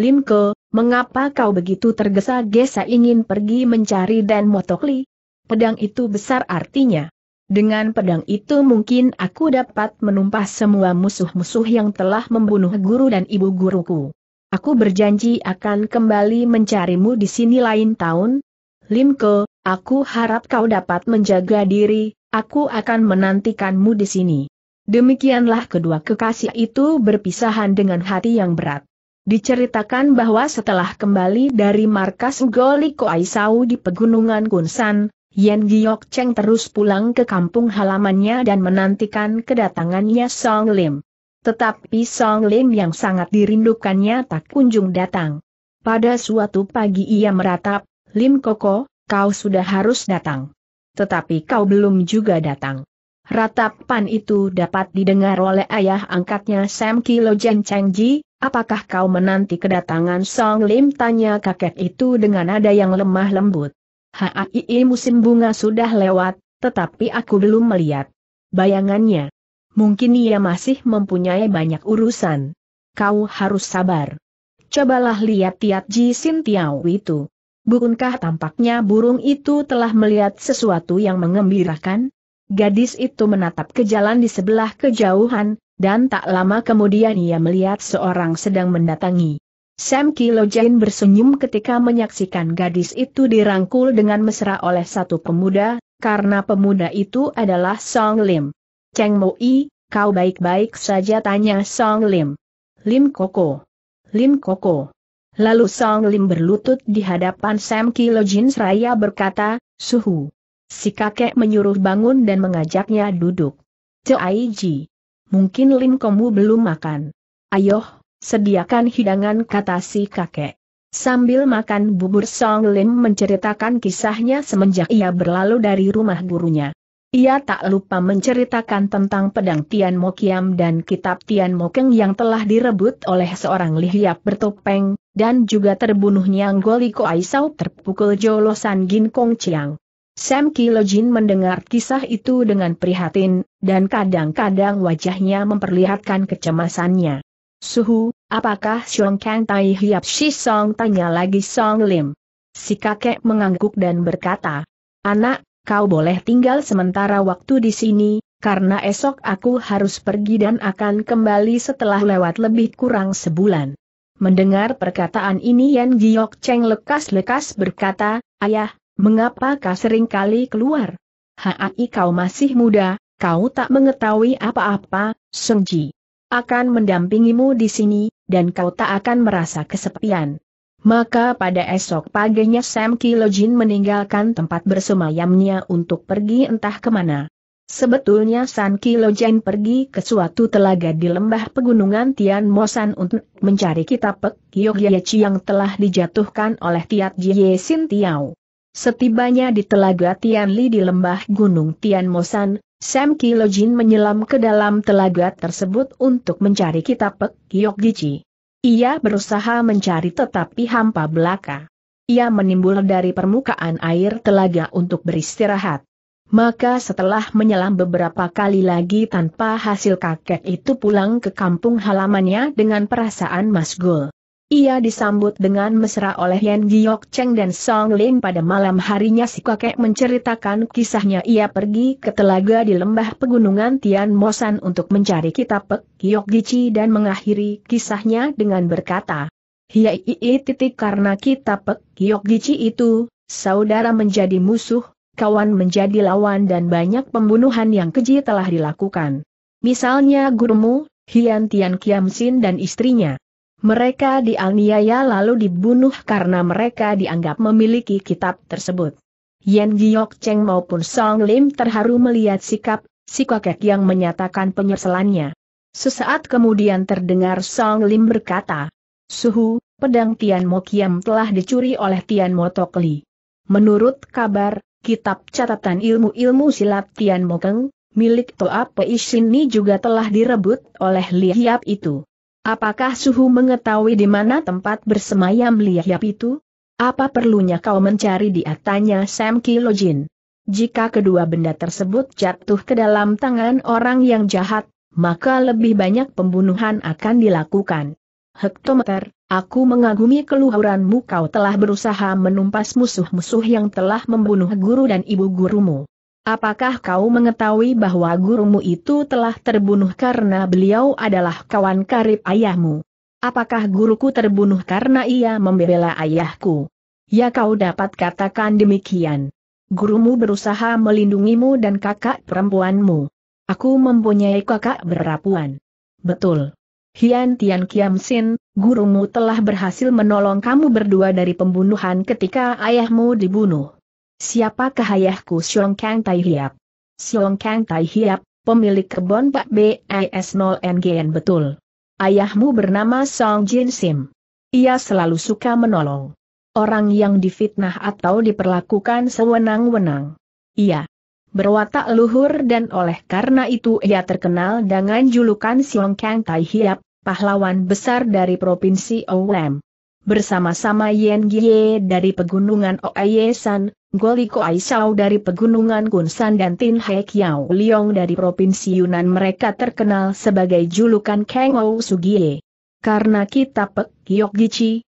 Lim Ke, mengapa kau begitu tergesa-gesa ingin pergi mencari Dan Mo Li? Pedang itu besar artinya. Dengan pedang itu mungkin aku dapat menumpas semua musuh-musuh yang telah membunuh guru dan ibu guruku. Aku berjanji akan kembali mencarimu di sini lain tahun. Limko, aku harap kau dapat menjaga diri, aku akan menantikanmu di sini. Demikianlah kedua kekasih itu berpisahan dengan hati yang berat. Diceritakan bahwa setelah kembali dari markas Goliko Aisau di pegunungan Kunsan, Yen Giok Cheng terus pulang ke kampung halamannya dan menantikan kedatangannya Song Lim. Tetapi Song Lim yang sangat dirindukannya tak kunjung datang. Pada suatu pagi ia meratap, Lim Koko, kau sudah harus datang. Tetapi kau belum juga datang. Ratapan itu dapat didengar oleh ayah angkatnya Sam Kilo Jen Cheng Ji, apakah kau menanti kedatangan Song Lim tanya kakek itu dengan nada yang lemah lembut. HAII musim bunga sudah lewat, tetapi aku belum melihat bayangannya. Mungkin ia masih mempunyai banyak urusan. Kau harus sabar. Cobalah lihat Tiat Ji Sin Tiao itu. Bukankah tampaknya burung itu telah melihat sesuatu yang mengembirakan? Gadis itu menatap ke jalan di sebelah kejauhan, dan tak lama kemudian ia melihat seorang sedang mendatangi. Sam Kilo Jane bersenyum ketika menyaksikan gadis itu dirangkul dengan mesra oleh satu pemuda, karena pemuda itu adalah Song Lim. Cheng Mo I, kau baik-baik saja tanya Song Lim. Lim Koko. Lim Koko. Lalu Song Lim berlutut di hadapan Sam Kilo Jin seraya berkata, Suhu. Si kakek menyuruh bangun dan mengajaknya duduk. Cai Ji. Mungkin Lim kamu belum makan. Ayoh, Sediakan hidangan kata si kakek. Sambil makan bubur Song Lim menceritakan kisahnya semenjak ia berlalu dari rumah gurunya. Ia tak lupa menceritakan tentang pedang Tian Mo Kiam dan kitab Tian Mo Keng yang telah direbut oleh seorang lihiap bertopeng, dan juga terbunuhnya Goli Aisau Aisau terpukul jolosan Gin Kong Chiang. Sam Kilojin mendengar kisah itu dengan prihatin, dan kadang-kadang wajahnya memperlihatkan kecemasannya. Suhu, apakah Xiong Kang Tai Hiap Shi Song tanya lagi Song Lim. Si kakek mengangguk dan berkata, Anak, kau boleh tinggal sementara waktu di sini, karena esok aku harus pergi dan akan kembali setelah lewat lebih kurang sebulan. Mendengar perkataan ini Yan Giok Cheng lekas-lekas berkata, Ayah, mengapa kau sering kali keluar? Hai kau masih muda, kau tak mengetahui apa-apa, Ji akan mendampingimu di sini, dan kau tak akan merasa kesepian. Maka pada esok paginya Sam Kilojin meninggalkan tempat bersemayamnya untuk pergi entah kemana. Sebetulnya San Kilojin pergi ke suatu telaga di lembah pegunungan Tian Mosan untuk mencari kitab Pek Yogyaci yang telah dijatuhkan oleh Tiat Jie Sin Tiao. Setibanya di telaga Tian Li di lembah gunung Tian Mosan, Sam Kilojin menyelam ke dalam telaga tersebut untuk mencari kitab Pek Giok Gici. Ia berusaha mencari tetapi hampa belaka. Ia menimbul dari permukaan air telaga untuk beristirahat. Maka setelah menyelam beberapa kali lagi tanpa hasil kakek itu pulang ke kampung halamannya dengan perasaan masgul. Ia disambut dengan mesra oleh Yan Giok Cheng dan Song Lin pada malam harinya si kakek menceritakan kisahnya ia pergi ke telaga di lembah pegunungan Tian Mosan untuk mencari kitab Pek Giok Gici dan mengakhiri kisahnya dengan berkata, Hiai titik karena kitab Pek Giok Gici itu, saudara menjadi musuh, kawan menjadi lawan dan banyak pembunuhan yang keji telah dilakukan. Misalnya gurumu, Hian Tian Kiam Sin dan istrinya. Mereka dianiaya lalu dibunuh karena mereka dianggap memiliki kitab tersebut. Yen Giok Cheng maupun Song Lim terharu melihat sikap, si kakek yang menyatakan penyesalannya. Sesaat kemudian terdengar Song Lim berkata, Suhu, pedang Tian Mo Kiam telah dicuri oleh Tian Mo Tok Li. Menurut kabar, kitab catatan ilmu-ilmu silat Tian Mo Keng, milik Toa Pei Shin ini juga telah direbut oleh Li Hiap itu. Apakah suhu mengetahui di mana tempat bersemayam Liahyap itu? Apa perlunya kau mencari di atasnya Sam Kilojin. Jika kedua benda tersebut jatuh ke dalam tangan orang yang jahat, maka lebih banyak pembunuhan akan dilakukan. Hektometer, aku mengagumi keluhuranmu kau telah berusaha menumpas musuh-musuh yang telah membunuh guru dan ibu gurumu. Apakah kau mengetahui bahwa gurumu itu telah terbunuh karena beliau adalah kawan karib ayahmu? Apakah guruku terbunuh karena ia membela ayahku? Ya kau dapat katakan demikian. Gurumu berusaha melindungimu dan kakak perempuanmu. Aku mempunyai kakak berapuan. Betul. Hian Tian Kiam Sin, gurumu telah berhasil menolong kamu berdua dari pembunuhan ketika ayahmu dibunuh. Siapakah ayahku Siong Kang Tai Hiap? Siong Kang Tai Hiap, pemilik kebun Pak BIS 0 NGN betul. Ayahmu bernama Song Jin Sim. Ia selalu suka menolong orang yang difitnah atau diperlakukan sewenang-wenang. Ia berwatak luhur dan oleh karena itu ia terkenal dengan julukan Siong Kang Tai Hiap, pahlawan besar dari Provinsi Owem. Bersama-sama Yen Gye dari Pegunungan Oayesan, Goliko Aisau dari Pegunungan Kunsan dan Tin He Kiao Liong dari Provinsi Yunan mereka terkenal sebagai julukan Kang Ou Sugie. Karena kitab Pek Giok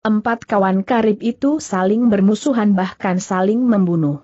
empat kawan karib itu saling bermusuhan bahkan saling membunuh.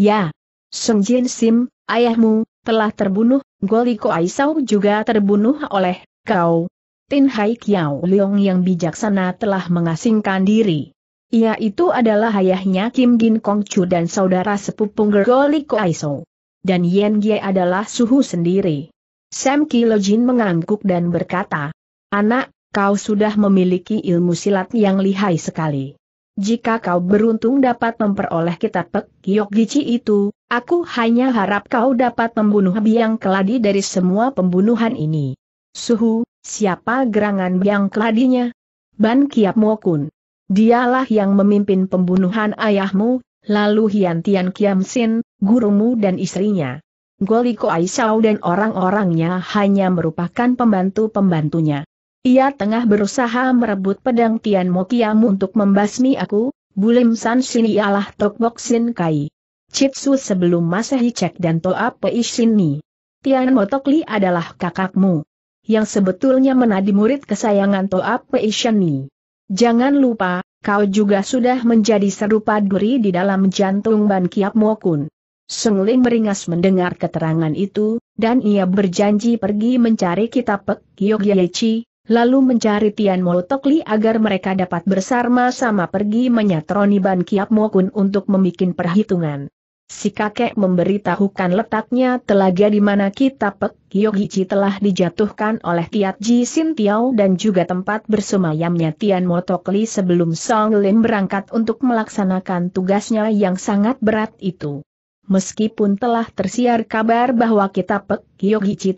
Ya, Sung Jin Sim, ayahmu, telah terbunuh, Goliko Aisau juga terbunuh oleh kau. Tin Hai Kiao Liong yang bijaksana telah mengasingkan diri. Ia itu adalah ayahnya Kim Gin Kong Chu dan saudara sepupu Gergoli Ko Aiso. Dan Yen Gie adalah suhu sendiri. Sam Ki Lo Jin mengangguk dan berkata, Anak, kau sudah memiliki ilmu silat yang lihai sekali. Jika kau beruntung dapat memperoleh kitab Pek Giok Gici itu, aku hanya harap kau dapat membunuh biang keladi dari semua pembunuhan ini. Suhu, siapa gerangan biang keladinya? Ban Kiap Mokun. Dialah yang memimpin pembunuhan ayahmu, lalu Hian Tian Kiam Sin, gurumu dan istrinya. Goliko Aisao dan orang-orangnya hanya merupakan pembantu-pembantunya. Ia tengah berusaha merebut pedang Tian Mo Kiam untuk membasmi aku, Bulim San Sini ialah Tokbok Sin Kai. Chitsu sebelum masa Cek dan Toa Pei Sini. Tian Mo Tokli adalah kakakmu. Yang sebetulnya menadi murid kesayangan Toa Pei Ni. Jangan lupa, kau juga sudah menjadi serupa duri di dalam jantung Ban Kiap Mokun. Seng Ling meringas mendengar keterangan itu, dan ia berjanji pergi mencari kitab Pek Kyok Yeci, lalu mencari Tian Molotokli agar mereka dapat bersama-sama pergi menyatroni Ban Kiap Mokun untuk membuat perhitungan. Si kakek memberitahukan letaknya telaga di mana kitab Pek telah dijatuhkan oleh Tiat Ji Sin Tiao dan juga tempat bersemayamnya Tian Motokli sebelum Song Lim berangkat untuk melaksanakan tugasnya yang sangat berat itu. Meskipun telah tersiar kabar bahwa kitab Pek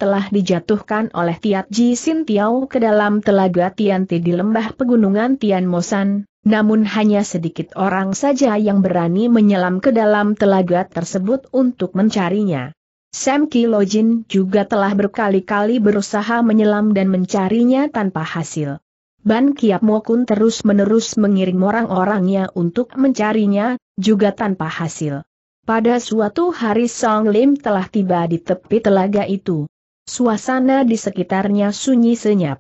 telah dijatuhkan oleh Tiat Ji Sin Tiao ke dalam telaga Tian Ti di lembah pegunungan Tian Mosan, namun hanya sedikit orang saja yang berani menyelam ke dalam telaga tersebut untuk mencarinya. Sam Kilojin juga telah berkali-kali berusaha menyelam dan mencarinya tanpa hasil. Ban Kiap Mokun terus-menerus mengirim orang-orangnya untuk mencarinya, juga tanpa hasil. Pada suatu hari Song Lim telah tiba di tepi telaga itu. Suasana di sekitarnya sunyi senyap.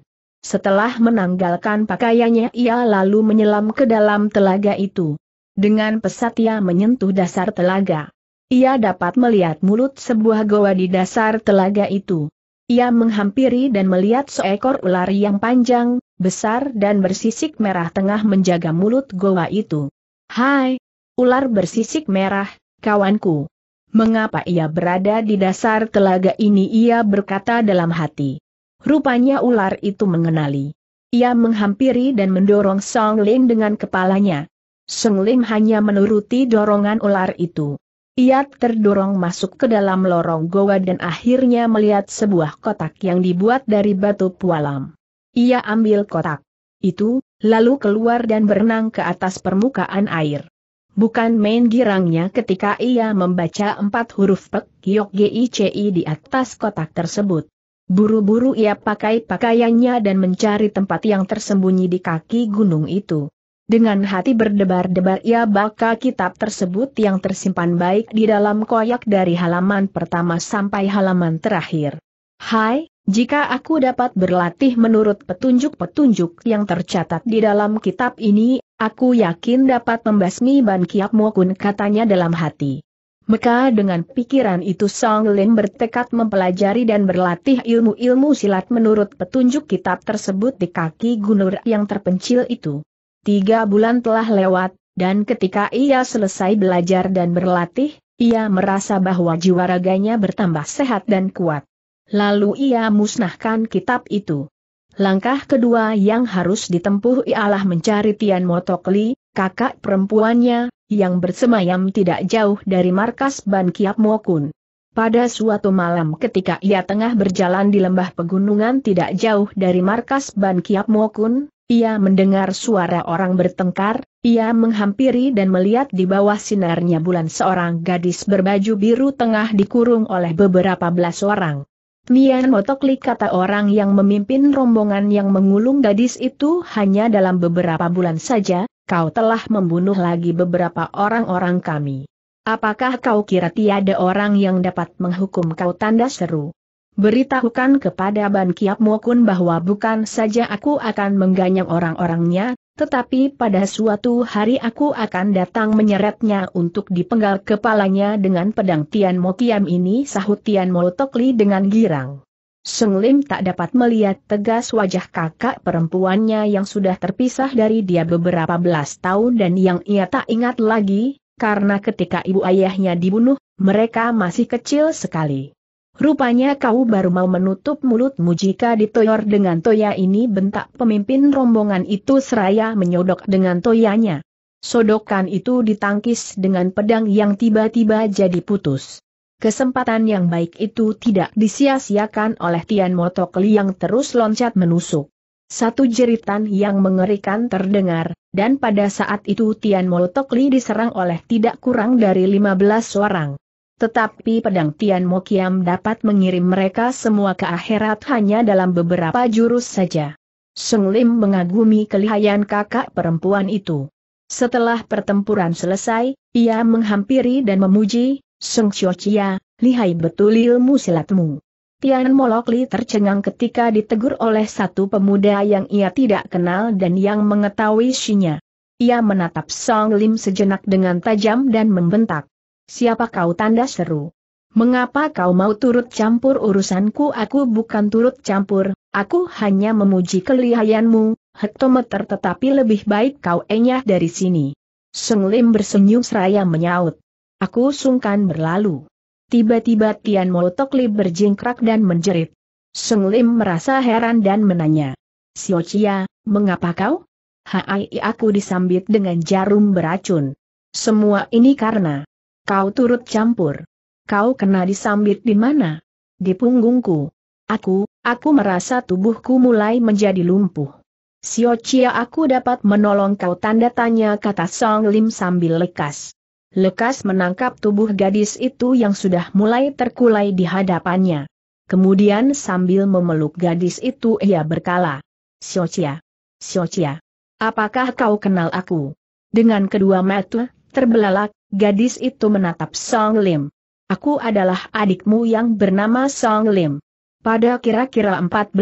Setelah menanggalkan pakaiannya ia lalu menyelam ke dalam telaga itu. Dengan pesat ia menyentuh dasar telaga. Ia dapat melihat mulut sebuah goa di dasar telaga itu. Ia menghampiri dan melihat seekor ular yang panjang, besar dan bersisik merah tengah menjaga mulut goa itu. Hai, ular bersisik merah, kawanku. Mengapa ia berada di dasar telaga ini ia berkata dalam hati. Rupanya ular itu mengenali. Ia menghampiri dan mendorong Song Ling dengan kepalanya. Song Ling hanya menuruti dorongan ular itu. Ia terdorong masuk ke dalam lorong goa dan akhirnya melihat sebuah kotak yang dibuat dari batu pualam. Ia ambil kotak itu, lalu keluar dan berenang ke atas permukaan air. Bukan main girangnya ketika ia membaca empat huruf Pek Yok Gi di atas kotak tersebut. Buru-buru ia pakai pakaiannya dan mencari tempat yang tersembunyi di kaki gunung itu. Dengan hati berdebar-debar ia baca kitab tersebut yang tersimpan baik di dalam koyak dari halaman pertama sampai halaman terakhir. Hai, jika aku dapat berlatih menurut petunjuk-petunjuk yang tercatat di dalam kitab ini, aku yakin dapat membasmi Ban Kiap Mokun katanya dalam hati. Maka dengan pikiran itu Song Lin bertekad mempelajari dan berlatih ilmu-ilmu silat menurut petunjuk kitab tersebut di kaki gunur yang terpencil itu. Tiga bulan telah lewat, dan ketika ia selesai belajar dan berlatih, ia merasa bahwa jiwa raganya bertambah sehat dan kuat. Lalu ia musnahkan kitab itu. Langkah kedua yang harus ditempuh ialah mencari Tian Motokli, kakak perempuannya, yang bersemayam tidak jauh dari markas Ban Kiap Mokun. Pada suatu malam ketika ia tengah berjalan di lembah pegunungan tidak jauh dari markas Ban Kiap Mokun, ia mendengar suara orang bertengkar, ia menghampiri dan melihat di bawah sinarnya bulan seorang gadis berbaju biru tengah dikurung oleh beberapa belas orang. Nian Motokli kata orang yang memimpin rombongan yang mengulung gadis itu hanya dalam beberapa bulan saja, kau telah membunuh lagi beberapa orang-orang kami. Apakah kau kira tiada orang yang dapat menghukum kau tanda seru? Beritahukan kepada Ban Kiap Mokun bahwa bukan saja aku akan mengganyang orang-orangnya, tetapi pada suatu hari aku akan datang menyeretnya untuk dipenggal kepalanya dengan pedang Tian Mo Kiam ini sahut Tian Molotokli dengan girang. Seng Lim tak dapat melihat tegas wajah kakak perempuannya yang sudah terpisah dari dia beberapa belas tahun dan yang ia tak ingat lagi, karena ketika ibu ayahnya dibunuh, mereka masih kecil sekali. Rupanya kau baru mau menutup mulutmu jika ditoyor dengan toya ini bentak pemimpin rombongan itu seraya menyodok dengan toyanya. Sodokan itu ditangkis dengan pedang yang tiba-tiba jadi putus. Kesempatan yang baik itu tidak disia-siakan oleh Tian Motokli yang terus loncat menusuk. Satu jeritan yang mengerikan terdengar, dan pada saat itu Tian Motokli diserang oleh tidak kurang dari 15 orang. Tetapi pedang Tian Mokiam dapat mengirim mereka semua ke akhirat hanya dalam beberapa jurus saja. Sung Lim mengagumi kelihayan kakak perempuan itu. Setelah pertempuran selesai, ia menghampiri dan memuji, Seng Chia, lihai betul ilmu silatmu. Tian Molokli tercengang ketika ditegur oleh satu pemuda yang ia tidak kenal dan yang mengetahui sinya. Ia menatap Song Lim sejenak dengan tajam dan membentak. Siapa kau tanda seru? Mengapa kau mau turut campur urusanku? Aku bukan turut campur, aku hanya memuji kelihayanmu, hektometer tetapi lebih baik kau enyah dari sini. Song Lim bersenyum seraya menyaut. Aku sungkan berlalu. Tiba-tiba Tian Molotokli berjingkrak dan menjerit. Seng Lim merasa heran dan menanya. Sio Chia, mengapa kau? Hai aku disambit dengan jarum beracun. Semua ini karena kau turut campur. Kau kena disambit di mana? Di punggungku. Aku, aku merasa tubuhku mulai menjadi lumpuh. Sio Chia aku dapat menolong kau tanda tanya kata Song Lim sambil lekas lekas menangkap tubuh gadis itu yang sudah mulai terkulai di hadapannya. Kemudian sambil memeluk gadis itu ia berkala. Siocia. Siocia. Apakah kau kenal aku? Dengan kedua mata, terbelalak, gadis itu menatap Song Lim. Aku adalah adikmu yang bernama Song Lim. Pada kira-kira 14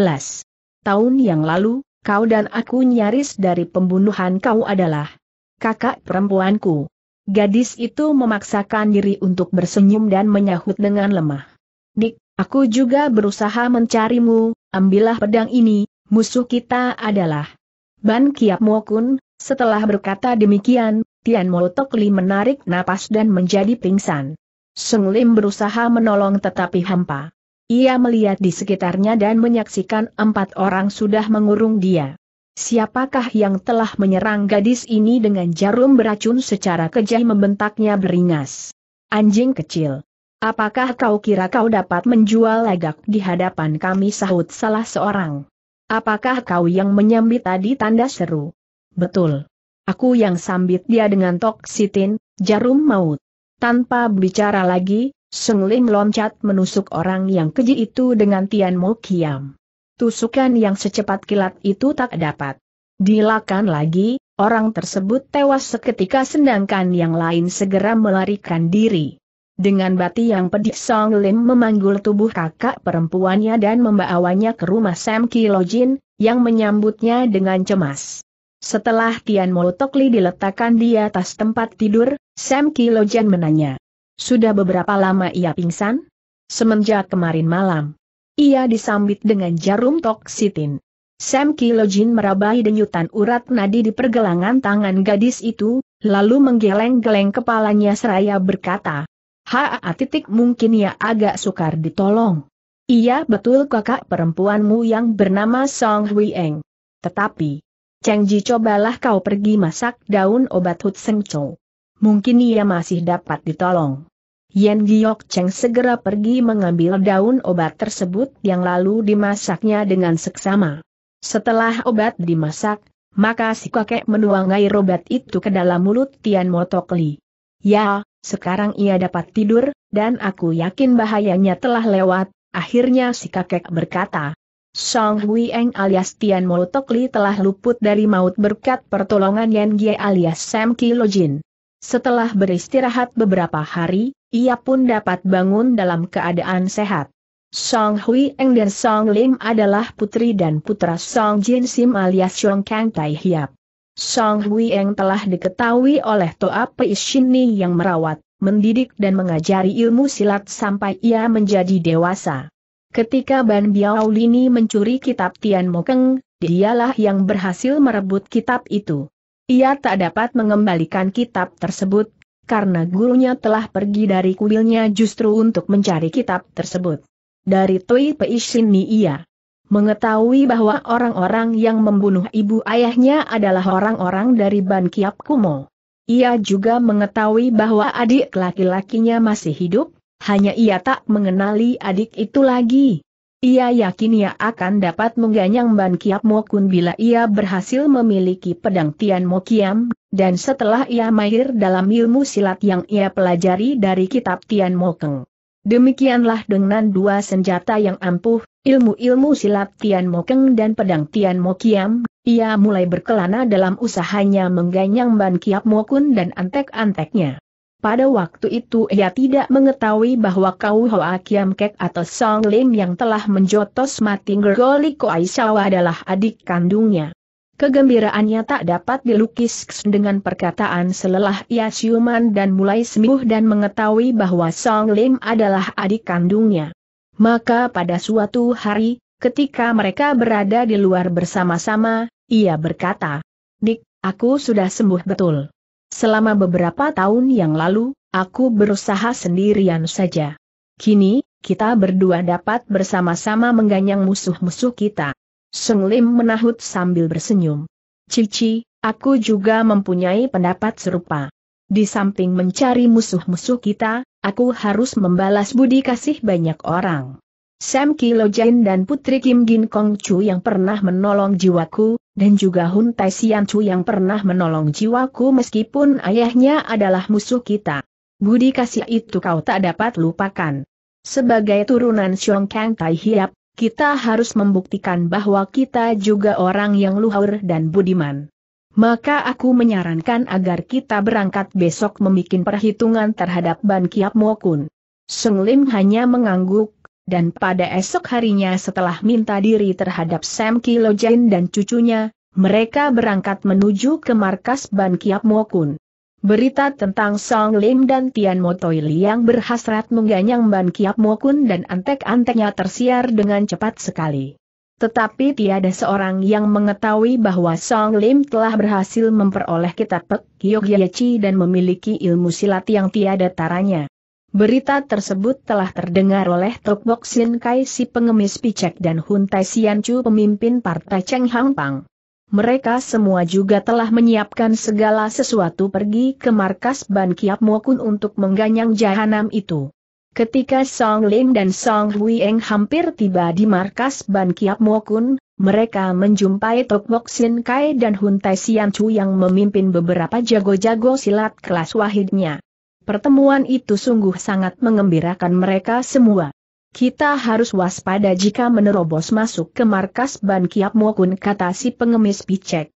tahun yang lalu, kau dan aku nyaris dari pembunuhan kau adalah kakak perempuanku. Gadis itu memaksakan diri untuk bersenyum dan menyahut dengan lemah. Dik, aku juga berusaha mencarimu, ambillah pedang ini, musuh kita adalah Ban Kiap Mokun, setelah berkata demikian, Tian Molotok Li menarik napas dan menjadi pingsan. Sung Lim berusaha menolong tetapi hampa. Ia melihat di sekitarnya dan menyaksikan empat orang sudah mengurung dia. Siapakah yang telah menyerang gadis ini dengan jarum beracun secara kejam membentaknya beringas? Anjing kecil. Apakah kau kira kau dapat menjual legak di hadapan kami sahut salah seorang? Apakah kau yang menyambit tadi tanda seru? Betul. Aku yang sambit dia dengan toksitin, jarum maut. Tanpa bicara lagi, Seng Lim loncat menusuk orang yang keji itu dengan Tian Mo Kiam tusukan yang secepat kilat itu tak dapat Dilakukan lagi, orang tersebut tewas seketika sedangkan yang lain segera melarikan diri. Dengan bati yang pedih Song Lim memanggul tubuh kakak perempuannya dan membawanya ke rumah Sam Kilojin, yang menyambutnya dengan cemas. Setelah Tian Molotokli diletakkan di atas tempat tidur, Sam Kilojin menanya. Sudah beberapa lama ia pingsan? Semenjak kemarin malam. Ia disambit dengan jarum toksitin. Sam Kilojin merabai denyutan urat nadi di pergelangan tangan gadis itu, lalu menggeleng-geleng kepalanya seraya berkata, Haa titik mungkin ya agak sukar ditolong. Ia betul kakak perempuanmu yang bernama Song Hui Eng. Tetapi, Cheng Ji cobalah kau pergi masak daun obat Hut Mungkin ia masih dapat ditolong. Yen Giok Cheng segera pergi mengambil daun obat tersebut yang lalu dimasaknya dengan seksama. Setelah obat dimasak, maka si kakek menuang air obat itu ke dalam mulut Tian Motokli. Ya, sekarang ia dapat tidur, dan aku yakin bahayanya telah lewat, akhirnya si kakek berkata. Song Huieng alias Tian Motokli telah luput dari maut berkat pertolongan Yen Gie alias Sam Kilojin. Setelah beristirahat beberapa hari, ia pun dapat bangun dalam keadaan sehat. Song Hui Eng dan Song Lim adalah putri dan putra Song Jin Sim alias Song Kang Tai Hiap. Song Hui Eng telah diketahui oleh Toa Pei Ni yang merawat, mendidik dan mengajari ilmu silat sampai ia menjadi dewasa. Ketika Ban Biao Lini mencuri kitab Tian Mokeng, dialah yang berhasil merebut kitab itu. Ia tak dapat mengembalikan kitab tersebut karena gurunya telah pergi dari kuilnya justru untuk mencari kitab tersebut. Dari Tui Pei Shin Ni ia mengetahui bahwa orang-orang yang membunuh ibu ayahnya adalah orang-orang dari Ban Kiap Kumo. Ia juga mengetahui bahwa adik laki-lakinya masih hidup, hanya ia tak mengenali adik itu lagi. Ia yakin ia akan dapat mengganyang Ban Kiap Mokun bila ia berhasil memiliki pedang Tian Mokiam, dan setelah ia mahir dalam ilmu silat yang ia pelajari dari kitab Tian Mokeng. Demikianlah dengan dua senjata yang ampuh, ilmu-ilmu silat Tian Mokeng dan pedang Tian Mokiam, ia mulai berkelana dalam usahanya mengganyang Ban Kiap Mokun dan antek-anteknya. Pada waktu itu ia tidak mengetahui bahwa Kau Hoa Kiam Kek atau Song Lim yang telah menjotos mati Ngergoli Koai Sawa adalah adik kandungnya. Kegembiraannya tak dapat dilukis dengan perkataan selelah ia siuman dan mulai sembuh dan mengetahui bahwa Song Lim adalah adik kandungnya. Maka pada suatu hari, ketika mereka berada di luar bersama-sama, ia berkata, Dik, aku sudah sembuh betul. Selama beberapa tahun yang lalu, aku berusaha sendirian saja. Kini, kita berdua dapat bersama-sama mengganyang musuh-musuh kita. Sung Lim menahut sambil bersenyum. Cici, aku juga mempunyai pendapat serupa. Di samping mencari musuh-musuh kita, aku harus membalas budi kasih banyak orang. Sam Kilo dan Putri Kim Gin Kong Chu yang pernah menolong jiwaku, dan juga Hun Tai Sian Chu yang pernah menolong jiwaku meskipun ayahnya adalah musuh kita. Budi kasih itu kau tak dapat lupakan. Sebagai turunan Xiong Kang Tai Hiap, kita harus membuktikan bahwa kita juga orang yang luhur dan budiman. Maka aku menyarankan agar kita berangkat besok membuat perhitungan terhadap Ban Kiap Mokun. Seng Lim hanya mengangguk, dan pada esok harinya setelah minta diri terhadap Sam Kilojen dan cucunya, mereka berangkat menuju ke markas Ban Kiap Mokun. Berita tentang Song Lim dan Tian Motoili yang berhasrat mengganyang Ban Kiap Mokun dan antek-anteknya tersiar dengan cepat sekali. Tetapi tiada seorang yang mengetahui bahwa Song Lim telah berhasil memperoleh kitab Pek Kyogyeci dan memiliki ilmu silat yang tiada taranya. Berita tersebut telah terdengar oleh Tok Bok Sin Kai si pengemis picek dan Hun Tai Sian Chu pemimpin partai Cheng Hang Pang. Mereka semua juga telah menyiapkan segala sesuatu pergi ke markas Ban Kiap Mokun untuk mengganyang jahanam itu. Ketika Song Lim dan Song Huieng hampir tiba di markas Ban Kiap Mokun, mereka menjumpai Tok Bok Sin Kai dan Hun Tai Sian Chu yang memimpin beberapa jago-jago silat kelas wahidnya. Pertemuan itu sungguh sangat mengembirakan mereka semua. Kita harus waspada jika menerobos masuk ke markas Ban Kiap Mokun kata si pengemis picek.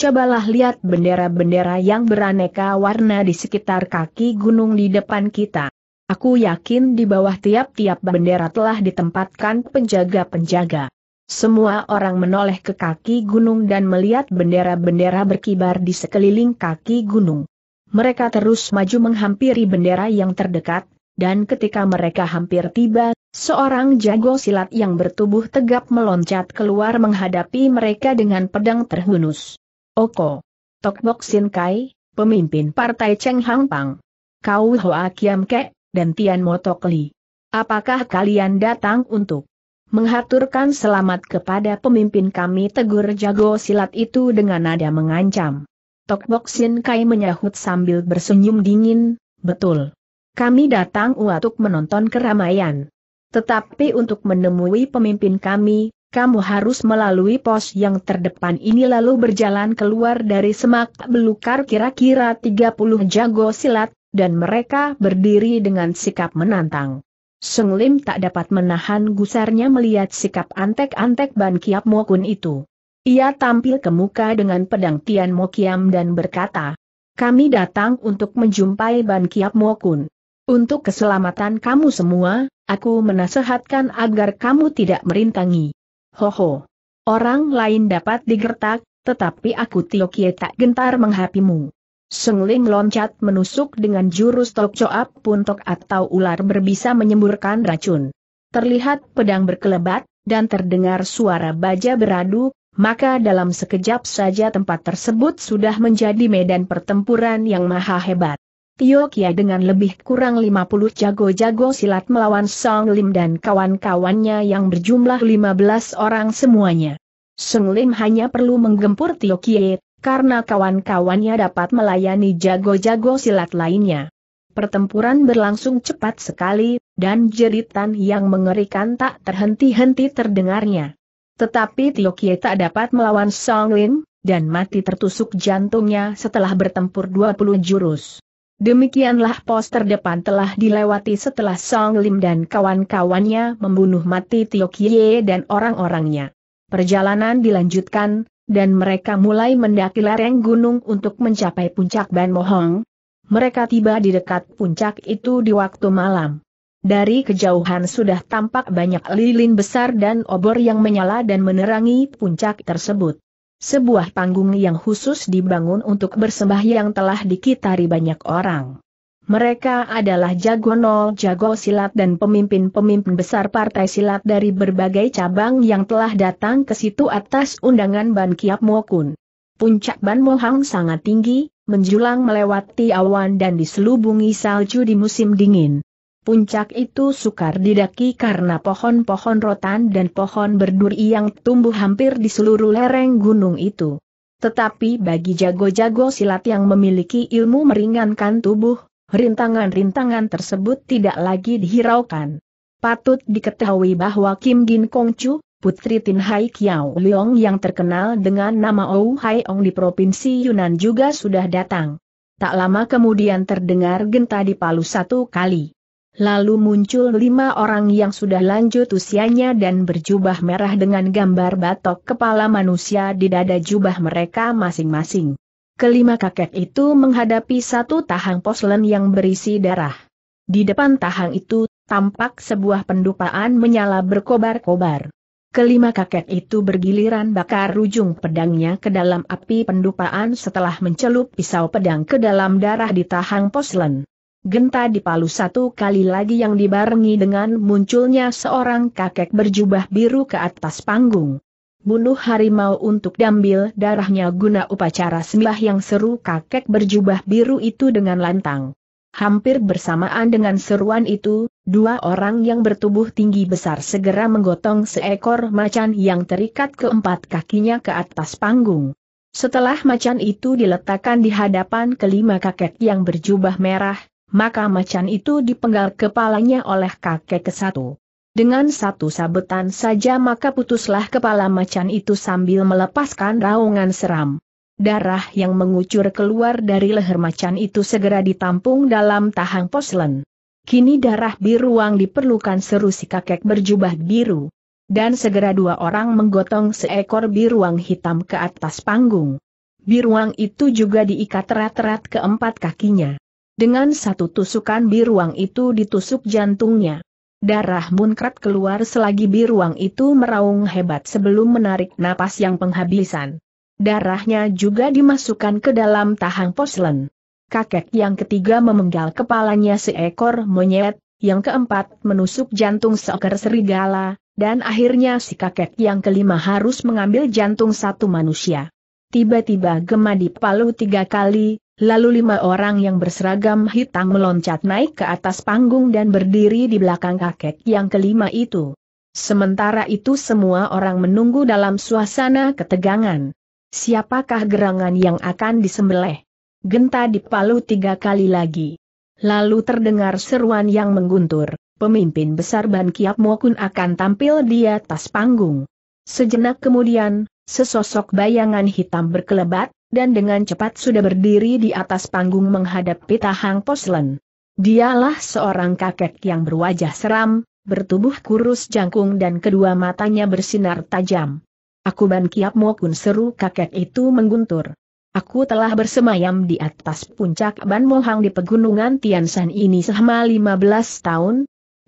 Cobalah lihat bendera-bendera yang beraneka warna di sekitar kaki gunung di depan kita. Aku yakin di bawah tiap-tiap bendera telah ditempatkan penjaga-penjaga. Semua orang menoleh ke kaki gunung dan melihat bendera-bendera berkibar di sekeliling kaki gunung. Mereka terus maju menghampiri bendera yang terdekat, dan ketika mereka hampir tiba, seorang jago silat yang bertubuh tegap meloncat keluar menghadapi mereka dengan pedang terhunus. Oko. Tokbok Sin Kai, pemimpin partai Cheng Hang Pang. Kau Hoa Kiam Kek, dan Tian Mo Motok Li. Apakah kalian datang untuk menghaturkan selamat kepada pemimpin kami tegur jago silat itu dengan nada mengancam. Bok Sin Kai menyahut sambil bersenyum dingin, betul. Kami datang untuk menonton keramaian. Tetapi untuk menemui pemimpin kami, kamu harus melalui pos yang terdepan ini lalu berjalan keluar dari semak belukar kira-kira 30 jago silat, dan mereka berdiri dengan sikap menantang. Seng Lim tak dapat menahan gusarnya melihat sikap antek-antek Ban Kiap Mokun itu. Ia tampil ke muka dengan pedang Tian Mokiam dan berkata, kami datang untuk menjumpai Ban Kiap Mokun. Untuk keselamatan kamu semua, aku menasehatkan agar kamu tidak merintangi. Hoho. Orang lain dapat digertak, tetapi aku Tio Kie tak gentar menghapimu. Seng Ling loncat menusuk dengan jurus Tok Choap Tok atau ular berbisa menyemburkan racun. Terlihat pedang berkelebat, dan terdengar suara baja beradu, maka dalam sekejap saja tempat tersebut sudah menjadi medan pertempuran yang maha hebat. Tio Kia dengan lebih kurang 50 jago-jago silat melawan Song Lim dan kawan-kawannya yang berjumlah 15 orang semuanya. Song Lim hanya perlu menggempur Tio Kia, karena kawan-kawannya dapat melayani jago-jago silat lainnya. Pertempuran berlangsung cepat sekali, dan jeritan yang mengerikan tak terhenti-henti terdengarnya. Tetapi Tio Kie tak dapat melawan Song Lin, dan mati tertusuk jantungnya setelah bertempur 20 jurus. Demikianlah pos terdepan telah dilewati setelah Song Lim dan kawan-kawannya membunuh mati Tio Kie dan orang-orangnya. Perjalanan dilanjutkan, dan mereka mulai mendaki lereng gunung untuk mencapai puncak Ban Mohong. Mereka tiba di dekat puncak itu di waktu malam. Dari kejauhan sudah tampak banyak lilin besar dan obor yang menyala dan menerangi puncak tersebut. Sebuah panggung yang khusus dibangun untuk bersembahyang telah dikitari banyak orang. Mereka adalah jago nol jago silat dan pemimpin-pemimpin besar partai silat dari berbagai cabang yang telah datang ke situ atas undangan Ban Kiap Mokun. Puncak Ban Mohang sangat tinggi, menjulang melewati awan dan diselubungi salju di musim dingin. Puncak itu sukar didaki karena pohon-pohon rotan dan pohon berduri yang tumbuh hampir di seluruh lereng gunung itu. Tetapi bagi jago-jago silat yang memiliki ilmu meringankan tubuh, rintangan-rintangan tersebut tidak lagi dihiraukan. Patut diketahui bahwa Kim Gin Kong Chu, putri Tin Hai Kiao Leong yang terkenal dengan nama Ou Hai Ong di Provinsi Yunan juga sudah datang. Tak lama kemudian terdengar genta di Palu satu kali lalu muncul lima orang yang sudah lanjut usianya dan berjubah merah dengan gambar batok kepala manusia di dada jubah mereka masing-masing. Kelima kakek itu menghadapi satu tahang poslen yang berisi darah. Di depan tahang itu, tampak sebuah pendupaan menyala berkobar-kobar. Kelima kakek itu bergiliran bakar ujung pedangnya ke dalam api pendupaan setelah mencelup pisau pedang ke dalam darah di tahang poslen. Genta dipalu satu kali lagi yang dibarengi dengan munculnya seorang kakek berjubah biru ke atas panggung. Bunuh harimau untuk diambil darahnya guna upacara sembah yang seru kakek berjubah biru itu dengan lantang. Hampir bersamaan dengan seruan itu, dua orang yang bertubuh tinggi besar segera menggotong seekor macan yang terikat keempat kakinya ke atas panggung. Setelah macan itu diletakkan di hadapan kelima kakek yang berjubah merah, maka macan itu dipenggal kepalanya oleh kakek ke kesatu. Dengan satu sabetan saja maka putuslah kepala macan itu sambil melepaskan raungan seram. Darah yang mengucur keluar dari leher macan itu segera ditampung dalam tahang poslen. Kini darah biruang diperlukan seru si kakek berjubah biru. Dan segera dua orang menggotong seekor biruang hitam ke atas panggung. Biruang itu juga diikat erat-erat keempat kakinya. Dengan satu tusukan biruang itu ditusuk jantungnya. Darah munkrat keluar selagi biruang itu meraung hebat sebelum menarik napas yang penghabisan. Darahnya juga dimasukkan ke dalam tahang poslen. Kakek yang ketiga memenggal kepalanya seekor monyet, yang keempat menusuk jantung seekor serigala, dan akhirnya si kakek yang kelima harus mengambil jantung satu manusia. Tiba-tiba gema palu tiga kali, Lalu lima orang yang berseragam hitam meloncat naik ke atas panggung dan berdiri di belakang kakek yang kelima itu. Sementara itu semua orang menunggu dalam suasana ketegangan. Siapakah gerangan yang akan disembelih? Genta dipalu tiga kali lagi. Lalu terdengar seruan yang mengguntur, pemimpin besar Ban Kiap Mokun akan tampil di atas panggung. Sejenak kemudian, sesosok bayangan hitam berkelebat, dan dengan cepat sudah berdiri di atas panggung menghadapi Tahang Poslen. Dialah seorang kakek yang berwajah seram, bertubuh kurus jangkung dan kedua matanya bersinar tajam. Aku Ban Kiap Mokun seru kakek itu mengguntur. Aku telah bersemayam di atas puncak Ban Mohang di pegunungan Tiansan ini selama 15 tahun.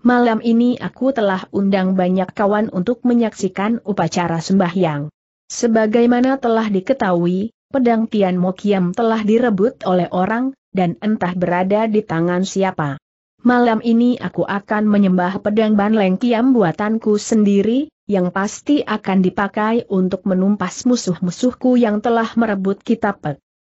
Malam ini aku telah undang banyak kawan untuk menyaksikan upacara sembahyang. Sebagaimana telah diketahui, pedang Tian Mo Mokiam telah direbut oleh orang, dan entah berada di tangan siapa. Malam ini aku akan menyembah pedang Ban Leng Kiam buatanku sendiri, yang pasti akan dipakai untuk menumpas musuh-musuhku yang telah merebut kitab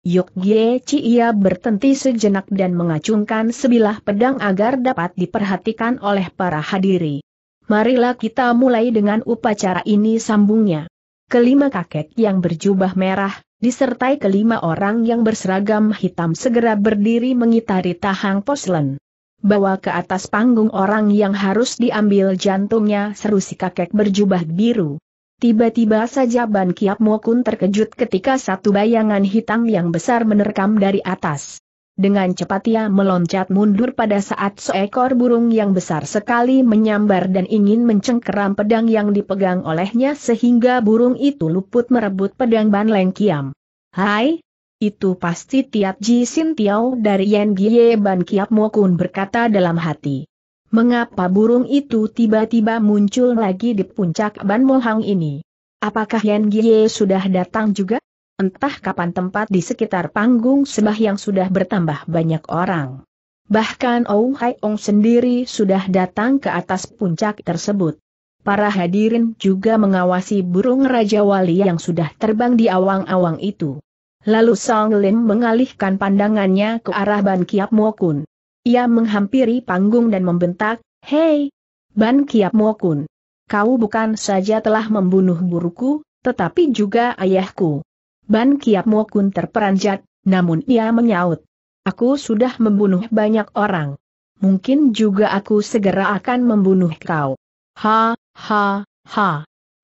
Yuk, Ye Chi ia bertenti sejenak dan mengacungkan sebilah pedang agar dapat diperhatikan oleh para hadiri. Marilah kita mulai dengan upacara ini sambungnya. Kelima kakek yang berjubah merah, disertai kelima orang yang berseragam hitam segera berdiri mengitari Tahang Poslen. Bawa ke atas panggung orang yang harus diambil jantungnya seru si kakek berjubah biru. Tiba-tiba saja Ban Kiap Mokun terkejut ketika satu bayangan hitam yang besar menerkam dari atas. Dengan cepat ia meloncat mundur pada saat seekor burung yang besar sekali menyambar dan ingin mencengkeram pedang yang dipegang olehnya sehingga burung itu luput merebut pedang Ban Leng Kiam. Hai, itu pasti Tiat Ji Sin Tiao dari Yen Gie Ban Kiap Mokun berkata dalam hati. Mengapa burung itu tiba-tiba muncul lagi di puncak Ban Mohang ini? Apakah Yen Gie sudah datang juga? entah kapan tempat di sekitar panggung sembah yang sudah bertambah banyak orang. Bahkan Ou Hai Ong sendiri sudah datang ke atas puncak tersebut. Para hadirin juga mengawasi burung Raja Wali yang sudah terbang di awang-awang itu. Lalu Song Lim mengalihkan pandangannya ke arah Ban Kiap Mokun. Ia menghampiri panggung dan membentak, Hei! Ban Kiap Mokun! Kau bukan saja telah membunuh buruku, tetapi juga ayahku. Ban Kiap Mokun terperanjat, namun ia menyaut. Aku sudah membunuh banyak orang. Mungkin juga aku segera akan membunuh kau. Ha, ha, ha.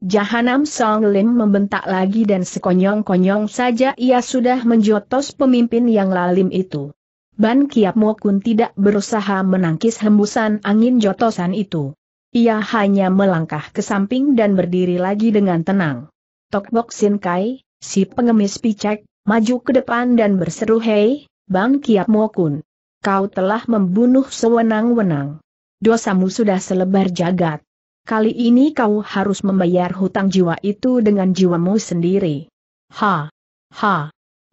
Jahanam Song Lim membentak lagi dan sekonyong-konyong saja ia sudah menjotos pemimpin yang lalim itu. Ban Kiap Mokun tidak berusaha menangkis hembusan angin jotosan itu. Ia hanya melangkah ke samping dan berdiri lagi dengan tenang. Tokbok Sin Kai, Si pengemis picek, maju ke depan dan berseru hei, Bang Kiap Mokun. Kau telah membunuh sewenang-wenang. Dosamu sudah selebar jagat. Kali ini kau harus membayar hutang jiwa itu dengan jiwamu sendiri. Ha! Ha!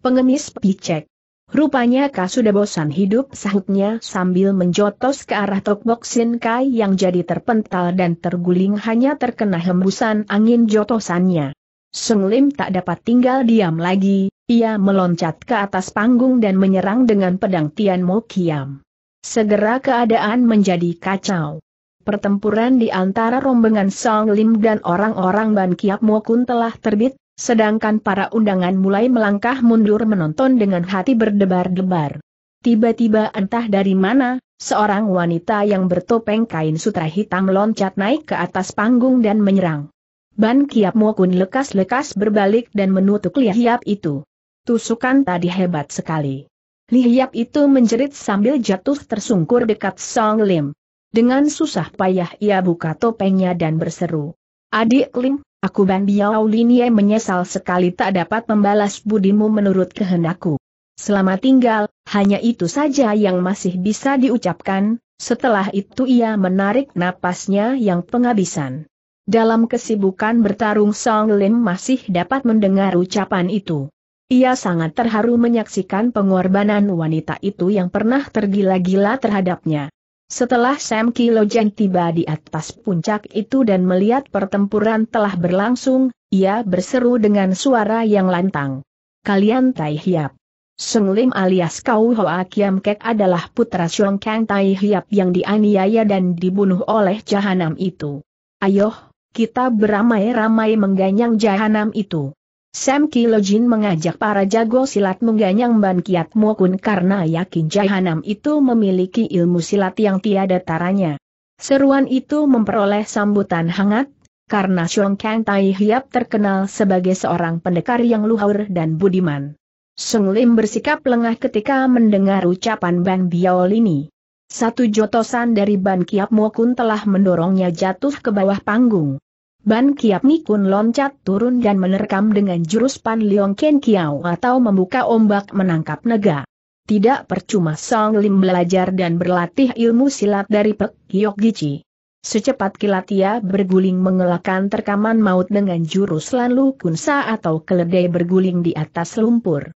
Pengemis picek. Rupanya kau sudah bosan hidup sahutnya sambil menjotos ke arah Tokbok Kai yang jadi terpental dan terguling hanya terkena hembusan angin jotosannya. Sung Lim tak dapat tinggal diam lagi, ia meloncat ke atas panggung dan menyerang dengan pedang Tian Mo Kiam. Segera keadaan menjadi kacau. Pertempuran di antara rombongan Song Lim dan orang-orang Ban Kiap Mo Kun telah terbit, sedangkan para undangan mulai melangkah mundur menonton dengan hati berdebar-debar. Tiba-tiba entah dari mana, seorang wanita yang bertopeng kain sutra hitam loncat naik ke atas panggung dan menyerang. Ban Kiap Mokun lekas-lekas berbalik dan menutup Lihiap itu. Tusukan tadi hebat sekali. Lihiap itu menjerit sambil jatuh tersungkur dekat Song Lim. Dengan susah payah ia buka topengnya dan berseru. Adik Lim, aku Ban Biao Linie menyesal sekali tak dapat membalas budimu menurut kehendakku. Selama tinggal, hanya itu saja yang masih bisa diucapkan, setelah itu ia menarik napasnya yang penghabisan. Dalam kesibukan bertarung Song Lim masih dapat mendengar ucapan itu. Ia sangat terharu menyaksikan pengorbanan wanita itu yang pernah tergila-gila terhadapnya. Setelah Sam Kilojen tiba di atas puncak itu dan melihat pertempuran telah berlangsung, ia berseru dengan suara yang lantang. Kalian Tai Hiap. Seng Lim alias Kau Hoa Kiam Kek adalah putra Song Kang Tai Hiap yang dianiaya dan dibunuh oleh jahanam itu. Ayoh, kita beramai-ramai mengganyang jahanam itu. Sam Kilojin mengajak para jago silat mengganyang Ban Kiat Mokun karena yakin jahanam itu memiliki ilmu silat yang tiada taranya. Seruan itu memperoleh sambutan hangat, karena Xiong Kang Tai Hiap terkenal sebagai seorang pendekar yang luhur dan budiman. Sung Lim bersikap lengah ketika mendengar ucapan Bang Biaol ini. Satu jotosan dari Ban Kiap Mokun telah mendorongnya jatuh ke bawah panggung. Ban Kiap Mikun loncat turun dan menerkam dengan jurus Pan Leong Ken Kiao atau membuka ombak menangkap naga. Tidak percuma Song Lim belajar dan berlatih ilmu silat dari Pek Giok Gici. Secepat kilat ia berguling mengelakkan terkaman maut dengan jurus lalu kunsa atau keledai berguling di atas lumpur.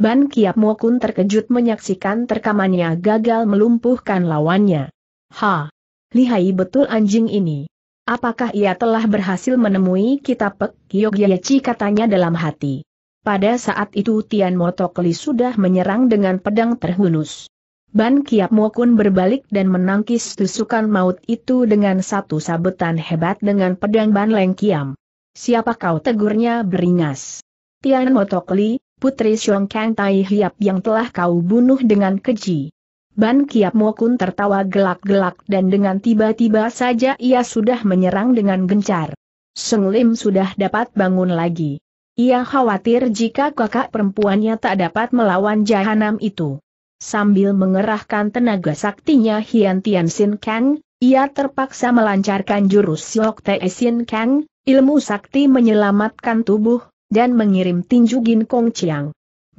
Ban Kiap Mokun terkejut menyaksikan terkamannya gagal melumpuhkan lawannya. Ha! Lihai betul anjing ini. Apakah ia telah berhasil menemui kitab Pek Yogyayachi katanya dalam hati. Pada saat itu Tian Motokli sudah menyerang dengan pedang terhunus. Ban Kiap Mokun berbalik dan menangkis tusukan maut itu dengan satu sabetan hebat dengan pedang Ban Leng Kiam. Siapa kau tegurnya beringas? Tian Motokli, Putri Xiong Kang Tai Hiap yang telah kau bunuh dengan keji. Ban Kiap Mokun tertawa gelak-gelak dan dengan tiba-tiba saja ia sudah menyerang dengan gencar. Seng Lim sudah dapat bangun lagi. Ia khawatir jika kakak perempuannya tak dapat melawan jahanam itu. Sambil mengerahkan tenaga saktinya Hian Tian Sin Kang, ia terpaksa melancarkan jurus Siok Te Sin Kang, ilmu sakti menyelamatkan tubuh, dan mengirim tinju Gin Kong Chiang.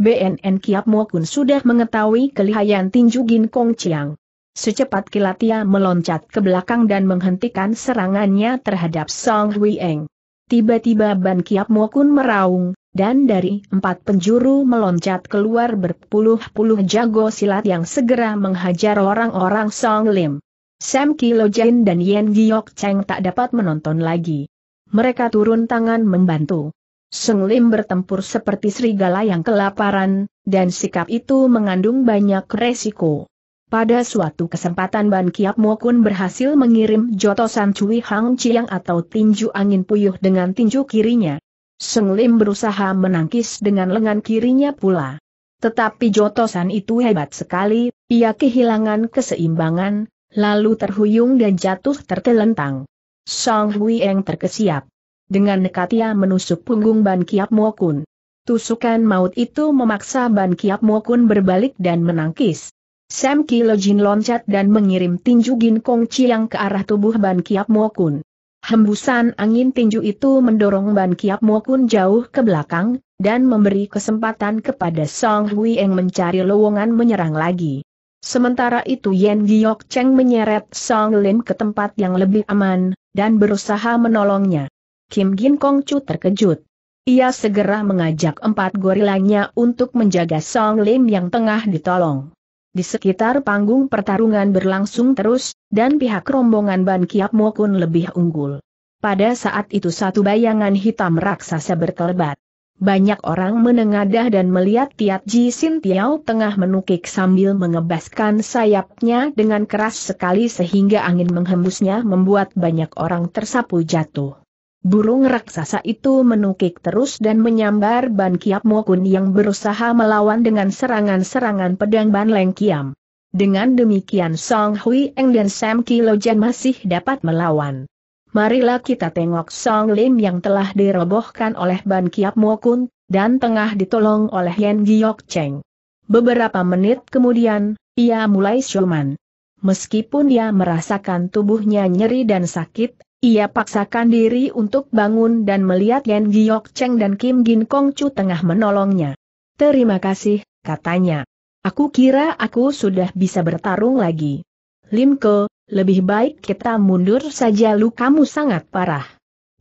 BNN Kiap Mokun sudah mengetahui kelihayan tinju Gin Kong Chiang. Secepat kilat ia meloncat ke belakang dan menghentikan serangannya terhadap Song Huieng. Tiba-tiba Ban Kiap Mokun meraung, dan dari empat penjuru meloncat keluar berpuluh-puluh jago silat yang segera menghajar orang-orang Song Lim. Sam Kilo Jin dan Yen Giok Cheng tak dapat menonton lagi. Mereka turun tangan membantu. Seng Lim bertempur seperti serigala yang kelaparan, dan sikap itu mengandung banyak resiko. Pada suatu kesempatan Ban Kiap Mokun berhasil mengirim jotosan Cui Hang Chiang atau tinju angin puyuh dengan tinju kirinya. Seng Lim berusaha menangkis dengan lengan kirinya pula. Tetapi jotosan itu hebat sekali, ia kehilangan keseimbangan, lalu terhuyung dan jatuh tertelentang. Song Hui Eng terkesiap. Dengan nekat ia menusuk punggung Ban Kiap Mokun. Tusukan maut itu memaksa Ban Kiap Mokun berbalik dan menangkis. Sam Kilo Jin loncat dan mengirim tinju Gin Kong Chiang ke arah tubuh Ban Kiap Mokun. Hembusan angin tinju itu mendorong Ban Kiap Mokun jauh ke belakang, dan memberi kesempatan kepada Song Hui Eng mencari lowongan menyerang lagi. Sementara itu Yen Giok Cheng menyeret Song Lim ke tempat yang lebih aman, dan berusaha menolongnya. Kim Gin Kong Chu terkejut. Ia segera mengajak empat gorilanya untuk menjaga Song Lim yang tengah ditolong. Di sekitar panggung pertarungan berlangsung terus, dan pihak rombongan Ban Kiap Kun lebih unggul. Pada saat itu satu bayangan hitam raksasa berkelebat. Banyak orang menengadah dan melihat Tiat Ji Sin Tiao tengah menukik sambil mengebaskan sayapnya dengan keras sekali sehingga angin menghembusnya membuat banyak orang tersapu jatuh. Burung raksasa itu menukik terus dan menyambar Ban Kiap Mokun yang berusaha melawan dengan serangan-serangan pedang Ban Leng Kiam. Dengan demikian Song Hui Eng dan Sam Kilojan masih dapat melawan. Marilah kita tengok Song Lim yang telah dirobohkan oleh Ban Kiap Mokun, dan tengah ditolong oleh Yen Giok Cheng. Beberapa menit kemudian, ia mulai siuman. Meskipun dia merasakan tubuhnya nyeri dan sakit, ia paksakan diri untuk bangun dan melihat Yan Giok Cheng dan Kim Gin Kong Chu tengah menolongnya. Terima kasih, katanya. Aku kira aku sudah bisa bertarung lagi. Lim Ke, lebih baik kita mundur saja lu. Kamu sangat parah.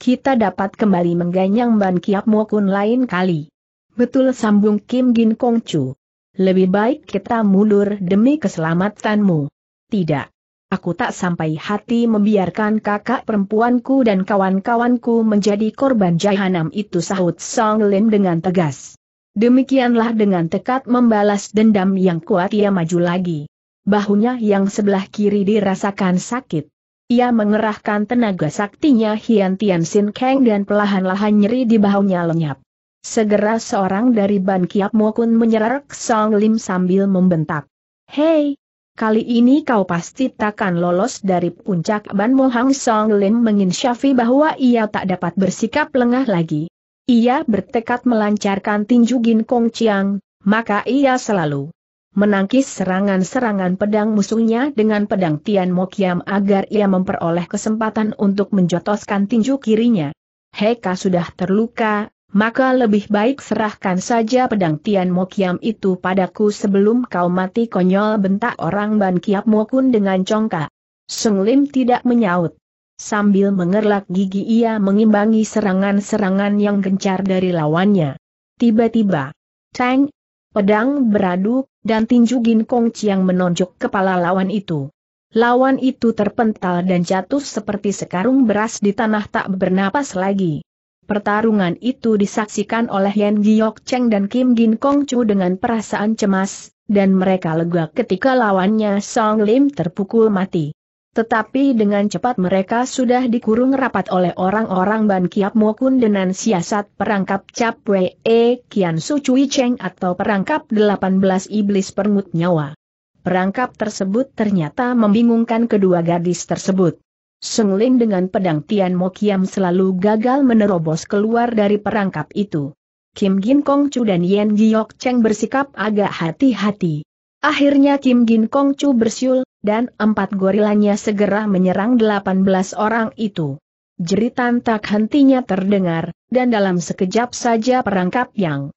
Kita dapat kembali mengganyang Ban Kiap Mokun lain kali. Betul sambung Kim Gin Kong Chu. Lebih baik kita mundur demi keselamatanmu. Tidak. Aku tak sampai hati membiarkan kakak perempuanku dan kawan-kawanku menjadi korban jahanam itu sahut Song Lin dengan tegas. Demikianlah dengan tekad membalas dendam yang kuat ia maju lagi. Bahunya yang sebelah kiri dirasakan sakit. Ia mengerahkan tenaga saktinya Hian Tian Sin Kang dan pelahan-lahan nyeri di bahunya lenyap. Segera seorang dari Ban Kiap Mokun menyerak Song Lim sambil membentak. Hei, Kali ini kau pasti takkan lolos dari puncak Ban Mohang Song Lim menginsyafi bahwa ia tak dapat bersikap lengah lagi. Ia bertekad melancarkan tinju Gin Kong Chiang, maka ia selalu menangkis serangan-serangan pedang musuhnya dengan pedang Tian Mokiam agar ia memperoleh kesempatan untuk menjotoskan tinju kirinya. Heka sudah terluka, maka lebih baik serahkan saja pedang Tian Mo itu padaku sebelum kau mati konyol bentak orang Ban Kiap Mo dengan congkak. Sung Lim tidak menyaut. Sambil mengerlak gigi ia mengimbangi serangan-serangan yang gencar dari lawannya. Tiba-tiba, Tang, pedang beradu, dan tinju Kong Chiang menonjok kepala lawan itu. Lawan itu terpental dan jatuh seperti sekarung beras di tanah tak bernapas lagi. Pertarungan itu disaksikan oleh Yan Giok Cheng dan Kim Gin Kong Chu dengan perasaan cemas, dan mereka lega ketika lawannya Song Lim terpukul mati. Tetapi dengan cepat mereka sudah dikurung rapat oleh orang-orang Ban Kiap Mokun dengan siasat perangkap Cap Wee Kian Su Cui Cheng atau perangkap 18 iblis Permut nyawa. Perangkap tersebut ternyata membingungkan kedua gadis tersebut. Seng dengan pedang Tian Mo Kiam selalu gagal menerobos keluar dari perangkap itu. Kim Gin Kong Chu dan Yen Giok Cheng bersikap agak hati-hati. Akhirnya Kim Gin Kong Chu bersiul, dan empat gorilanya segera menyerang delapan belas orang itu. Jeritan tak hentinya terdengar, dan dalam sekejap saja perangkap yang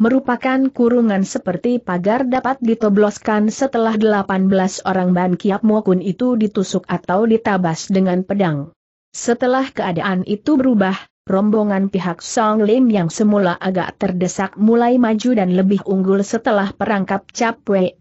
merupakan kurungan seperti pagar dapat ditobloskan setelah 18 orang Ban Kiap Mokun itu ditusuk atau ditabas dengan pedang. Setelah keadaan itu berubah, rombongan pihak Song Lim yang semula agak terdesak mulai maju dan lebih unggul setelah perangkap Cap Wee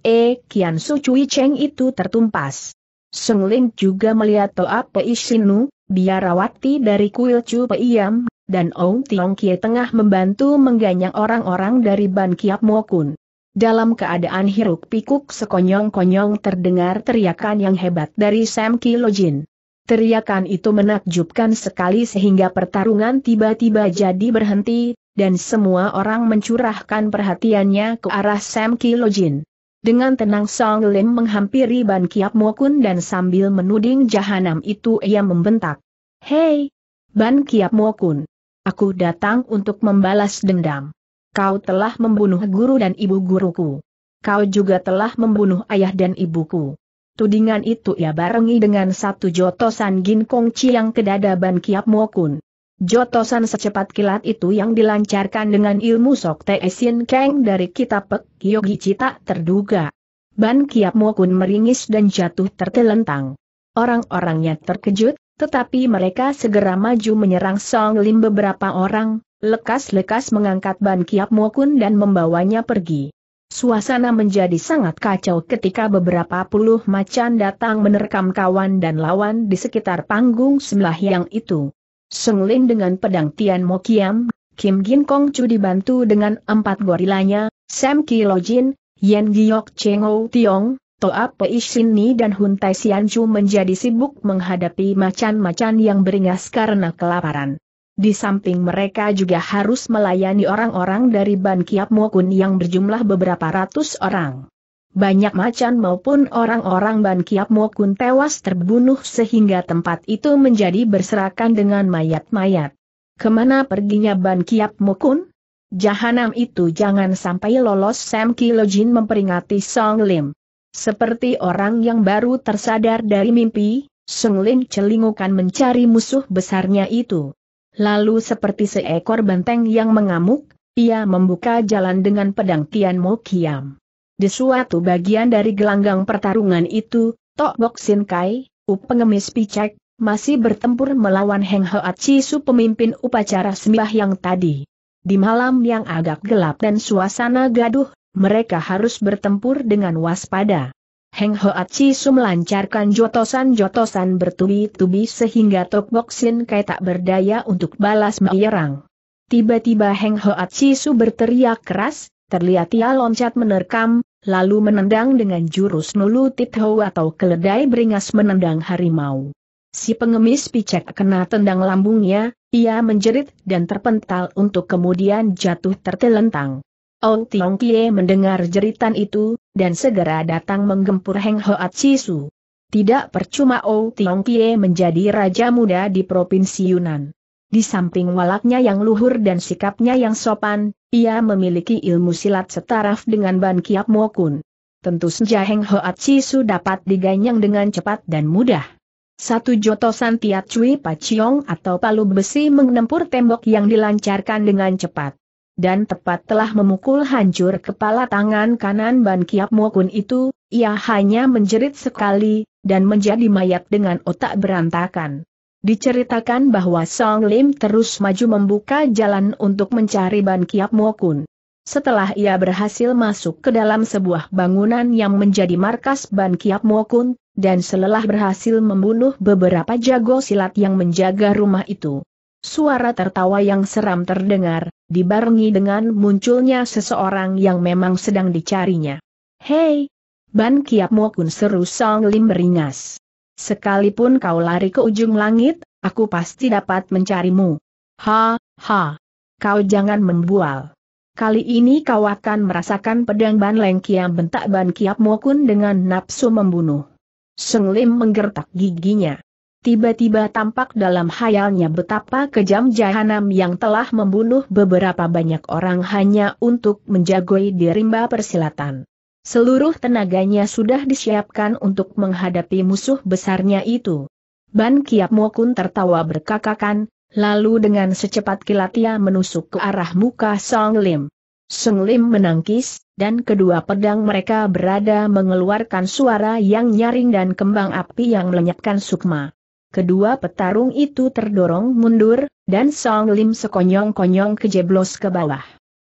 Kian Su Cui Cheng itu tertumpas. Song Lim juga melihat Toa Pei Shinu, biarawati dari kuil Chu Pei Yam dan Ong Tiong Kie tengah membantu mengganyang orang-orang dari Ban Kiap Mokun. Dalam keadaan hiruk pikuk sekonyong-konyong terdengar teriakan yang hebat dari Sam Kilojin. Teriakan itu menakjubkan sekali sehingga pertarungan tiba-tiba jadi berhenti, dan semua orang mencurahkan perhatiannya ke arah Sam Kilojin. Dengan tenang Song Lim menghampiri Ban Kiap Mokun dan sambil menuding jahanam itu ia membentak. Hei! Ban Kiap Mokun! Aku datang untuk membalas dendam. Kau telah membunuh guru dan ibu guruku. Kau juga telah membunuh ayah dan ibuku. Tudingan itu ia barengi dengan satu jotosan ginkong ciang ke dada Ban Kiap Mokun. Jotosan secepat kilat itu yang dilancarkan dengan ilmu Sok Te Sin dari kitab Pek Yogi cita terduga. Ban Kiap Mokun meringis dan jatuh tertelentang. Orang-orangnya terkejut, tetapi mereka segera maju menyerang Song Lim beberapa orang, lekas-lekas mengangkat Ban Kiap Mokun dan membawanya pergi. Suasana menjadi sangat kacau ketika beberapa puluh macan datang menerkam kawan dan lawan di sekitar panggung sebelah yang itu. Song Lin dengan pedang Tian Mo Kiam, Kim Gin Kong Chu dibantu dengan empat gorilanya, Sam Ki Lo Jin, Yen Giok Cheng Ou Tiong, Toa Ni dan Huntai Sianju menjadi sibuk menghadapi macan-macan yang beringas karena kelaparan. Di samping mereka juga harus melayani orang-orang dari Ban Kiap Mokun yang berjumlah beberapa ratus orang. Banyak macan maupun orang-orang Ban Kiap Mokun tewas terbunuh sehingga tempat itu menjadi berserakan dengan mayat-mayat. Kemana perginya Ban Kiap Mokun? Jahanam itu jangan sampai lolos Sam Kilojin memperingati Song Lim. Seperti orang yang baru tersadar dari mimpi, Sung Lin celingukan mencari musuh besarnya itu. Lalu seperti seekor benteng yang mengamuk, ia membuka jalan dengan pedang Tian Mo Kiam. Di suatu bagian dari gelanggang pertarungan itu, Tok Bok Sin Kai, Up pengemis picek, masih bertempur melawan Heng Hoat Chisu pemimpin upacara sembah yang tadi. Di malam yang agak gelap dan suasana gaduh, mereka harus bertempur dengan waspada. Heng Hoa Su melancarkan jotosan-jotosan bertubi-tubi sehingga Tok Bok Sin Kai tak berdaya untuk balas menyerang. Tiba-tiba Heng Hoa Su berteriak keras, terlihat ia loncat menerkam, lalu menendang dengan jurus nulu Tit Ho atau keledai beringas menendang harimau. Si pengemis picek kena tendang lambungnya, ia menjerit dan terpental untuk kemudian jatuh tertelentang. Ong Tiong Kie mendengar jeritan itu, dan segera datang menggempur Heng Hoat Sisu. Tidak percuma Ong Tiong Kie menjadi raja muda di Provinsi Yunan. Di samping walaknya yang luhur dan sikapnya yang sopan, ia memiliki ilmu silat setaraf dengan Ban Kiap Mokun. Tentu saja Heng Hoat Sisu dapat diganyang dengan cepat dan mudah. Satu jotosan Tiat Cui Paciong atau palu besi menempur tembok yang dilancarkan dengan cepat dan tepat telah memukul hancur kepala tangan kanan Ban Kiap Mokun itu, ia hanya menjerit sekali, dan menjadi mayat dengan otak berantakan. Diceritakan bahwa Song Lim terus maju membuka jalan untuk mencari Ban Kiap Mokun. Setelah ia berhasil masuk ke dalam sebuah bangunan yang menjadi markas Ban Kiap Mokun, dan selelah berhasil membunuh beberapa jago silat yang menjaga rumah itu. Suara tertawa yang seram terdengar, dibarengi dengan munculnya seseorang yang memang sedang dicarinya. Hei! Ban Kiap Mokun seru Song Lim beringas. Sekalipun kau lari ke ujung langit, aku pasti dapat mencarimu. Ha, ha! Kau jangan membual. Kali ini kau akan merasakan pedang Ban Leng Kiam bentak Ban Kiap Mokun dengan nafsu membunuh. Song Lim menggertak giginya. Tiba-tiba tampak dalam hayalnya betapa kejam jahanam yang telah membunuh beberapa banyak orang hanya untuk menjagoi di rimba persilatan. Seluruh tenaganya sudah disiapkan untuk menghadapi musuh besarnya itu. Ban Kiap Mokun tertawa berkakakan, lalu dengan secepat kilat ia menusuk ke arah muka Song Lim. Song Lim menangkis, dan kedua pedang mereka berada mengeluarkan suara yang nyaring dan kembang api yang melenyapkan sukma kedua petarung itu terdorong mundur, dan Song Lim sekonyong-konyong kejeblos ke bawah.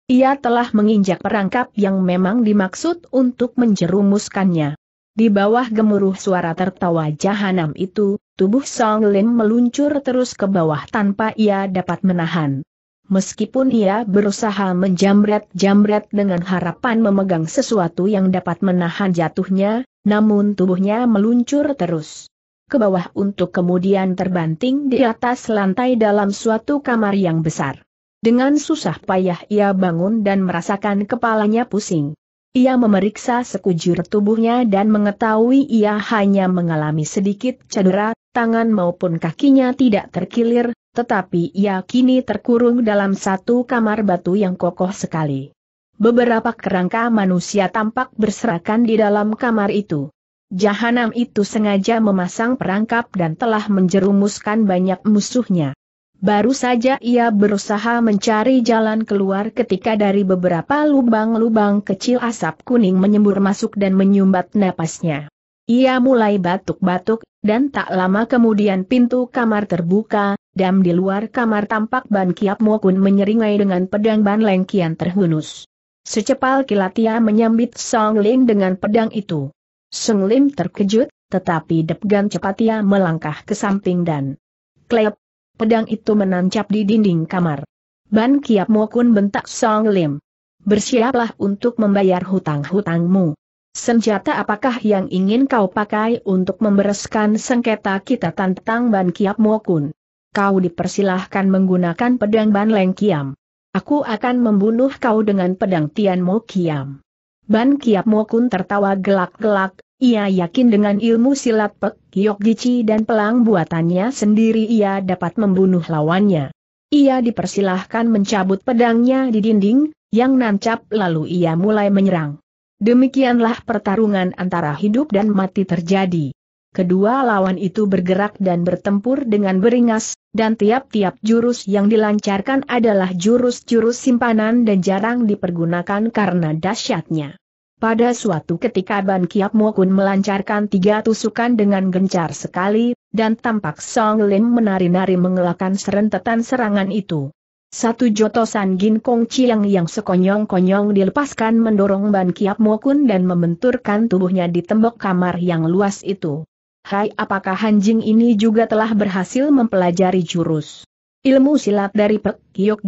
Ia telah menginjak perangkap yang memang dimaksud untuk menjerumuskannya. Di bawah gemuruh suara tertawa jahanam itu, tubuh Song Lim meluncur terus ke bawah tanpa ia dapat menahan. Meskipun ia berusaha menjamret-jamret dengan harapan memegang sesuatu yang dapat menahan jatuhnya, namun tubuhnya meluncur terus ke bawah untuk kemudian terbanting di atas lantai dalam suatu kamar yang besar. Dengan susah payah ia bangun dan merasakan kepalanya pusing. Ia memeriksa sekujur tubuhnya dan mengetahui ia hanya mengalami sedikit cedera, tangan maupun kakinya tidak terkilir, tetapi ia kini terkurung dalam satu kamar batu yang kokoh sekali. Beberapa kerangka manusia tampak berserakan di dalam kamar itu. Jahanam itu sengaja memasang perangkap dan telah menjerumuskan banyak musuhnya. Baru saja ia berusaha mencari jalan keluar ketika dari beberapa lubang-lubang kecil asap kuning menyembur masuk dan menyumbat napasnya. Ia mulai batuk-batuk, dan tak lama kemudian pintu kamar terbuka, dan di luar kamar tampak Ban Kiap Mokun menyeringai dengan pedang Ban Lengkian terhunus. Secepal kilat ia menyambit Song Ling dengan pedang itu. Seng Lim terkejut, tetapi Depgan cepat ia melangkah ke samping dan klep, pedang itu menancap di dinding kamar. Ban Kiap Mokun bentak Song Lim. Bersiaplah untuk membayar hutang-hutangmu. Senjata apakah yang ingin kau pakai untuk membereskan sengketa kita tentang Ban Kiap Mokun? Kau dipersilahkan menggunakan pedang Ban Leng Kiam. Aku akan membunuh kau dengan pedang Tian Mo Kiam. Ban Kiap Mokun tertawa gelak-gelak, ia yakin dengan ilmu silat Pek Giok Gici dan pelang buatannya sendiri ia dapat membunuh lawannya. Ia dipersilahkan mencabut pedangnya di dinding, yang nancap lalu ia mulai menyerang. Demikianlah pertarungan antara hidup dan mati terjadi kedua lawan itu bergerak dan bertempur dengan beringas, dan tiap-tiap jurus yang dilancarkan adalah jurus-jurus simpanan dan jarang dipergunakan karena dahsyatnya. Pada suatu ketika Ban Kiap Mokun melancarkan tiga tusukan dengan gencar sekali, dan tampak Song Lim menari-nari mengelakkan serentetan serangan itu. Satu jotosan ginkong Chiang yang sekonyong-konyong dilepaskan mendorong Ban Kiap Mokun dan membenturkan tubuhnya di tembok kamar yang luas itu. Hai apakah anjing ini juga telah berhasil mempelajari jurus ilmu silat dari Pek Giyok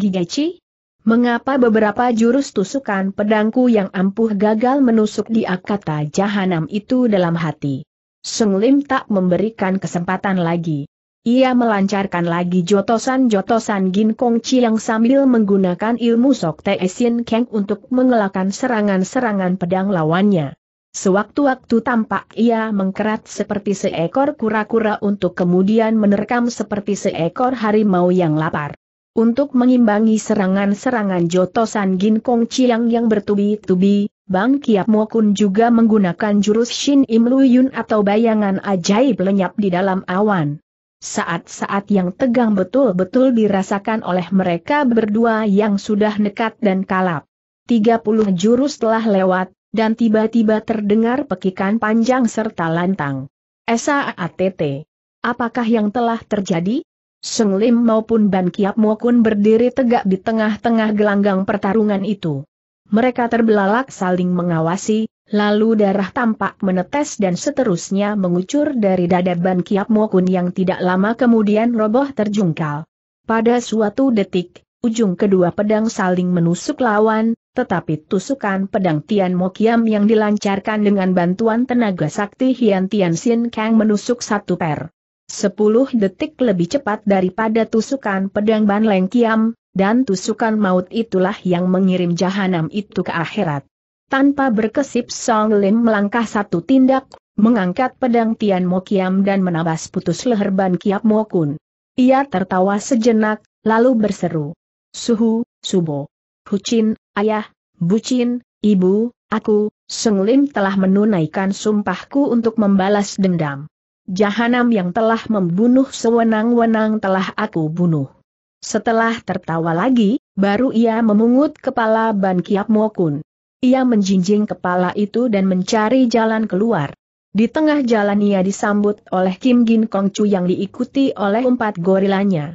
Mengapa beberapa jurus tusukan pedangku yang ampuh gagal menusuk di akata jahanam itu dalam hati? Sung Lim tak memberikan kesempatan lagi. Ia melancarkan lagi jotosan-jotosan gin kong chi yang sambil menggunakan ilmu Sok Te Sin Kang untuk mengelakkan serangan-serangan pedang lawannya. Sewaktu-waktu tampak ia mengkerat seperti seekor kura-kura untuk kemudian menerkam seperti seekor harimau yang lapar. Untuk mengimbangi serangan-serangan jotosan Ginkong Chiang yang bertubi-tubi, Bang Kiap Mokun juga menggunakan jurus Shin Im Luyun atau bayangan ajaib lenyap di dalam awan. Saat-saat yang tegang betul-betul dirasakan oleh mereka berdua yang sudah nekat dan kalap. 30 jurus telah lewat, dan tiba-tiba terdengar pekikan panjang serta lantang. SAATT. Apakah yang telah terjadi? Seng Lim maupun Ban Kiap Mokun berdiri tegak di tengah-tengah gelanggang pertarungan itu. Mereka terbelalak saling mengawasi, lalu darah tampak menetes dan seterusnya mengucur dari dada Ban Kiap Mokun yang tidak lama kemudian roboh terjungkal. Pada suatu detik, ujung kedua pedang saling menusuk lawan, tetapi tusukan pedang Tian Mo Mokiam yang dilancarkan dengan bantuan tenaga sakti Hian Tian Xin Kang menusuk satu per. Sepuluh detik lebih cepat daripada tusukan pedang Ban Leng Kiam, dan tusukan maut itulah yang mengirim jahanam itu ke akhirat. Tanpa berkesip Song Lim melangkah satu tindak, mengangkat pedang Tian Mo Mokiam dan menabas putus leher Ban Kiap Mokun. Ia tertawa sejenak, lalu berseru. Suhu, Subo. Hucin, Ayah, Bucin, Ibu, aku, Seng Lim telah menunaikan sumpahku untuk membalas dendam. Jahanam yang telah membunuh sewenang-wenang telah aku bunuh. Setelah tertawa lagi, baru ia memungut kepala Ban Kiap Mokun. Ia menjinjing kepala itu dan mencari jalan keluar. Di tengah jalan ia disambut oleh Kim Gin Kong Chu yang diikuti oleh empat gorilanya.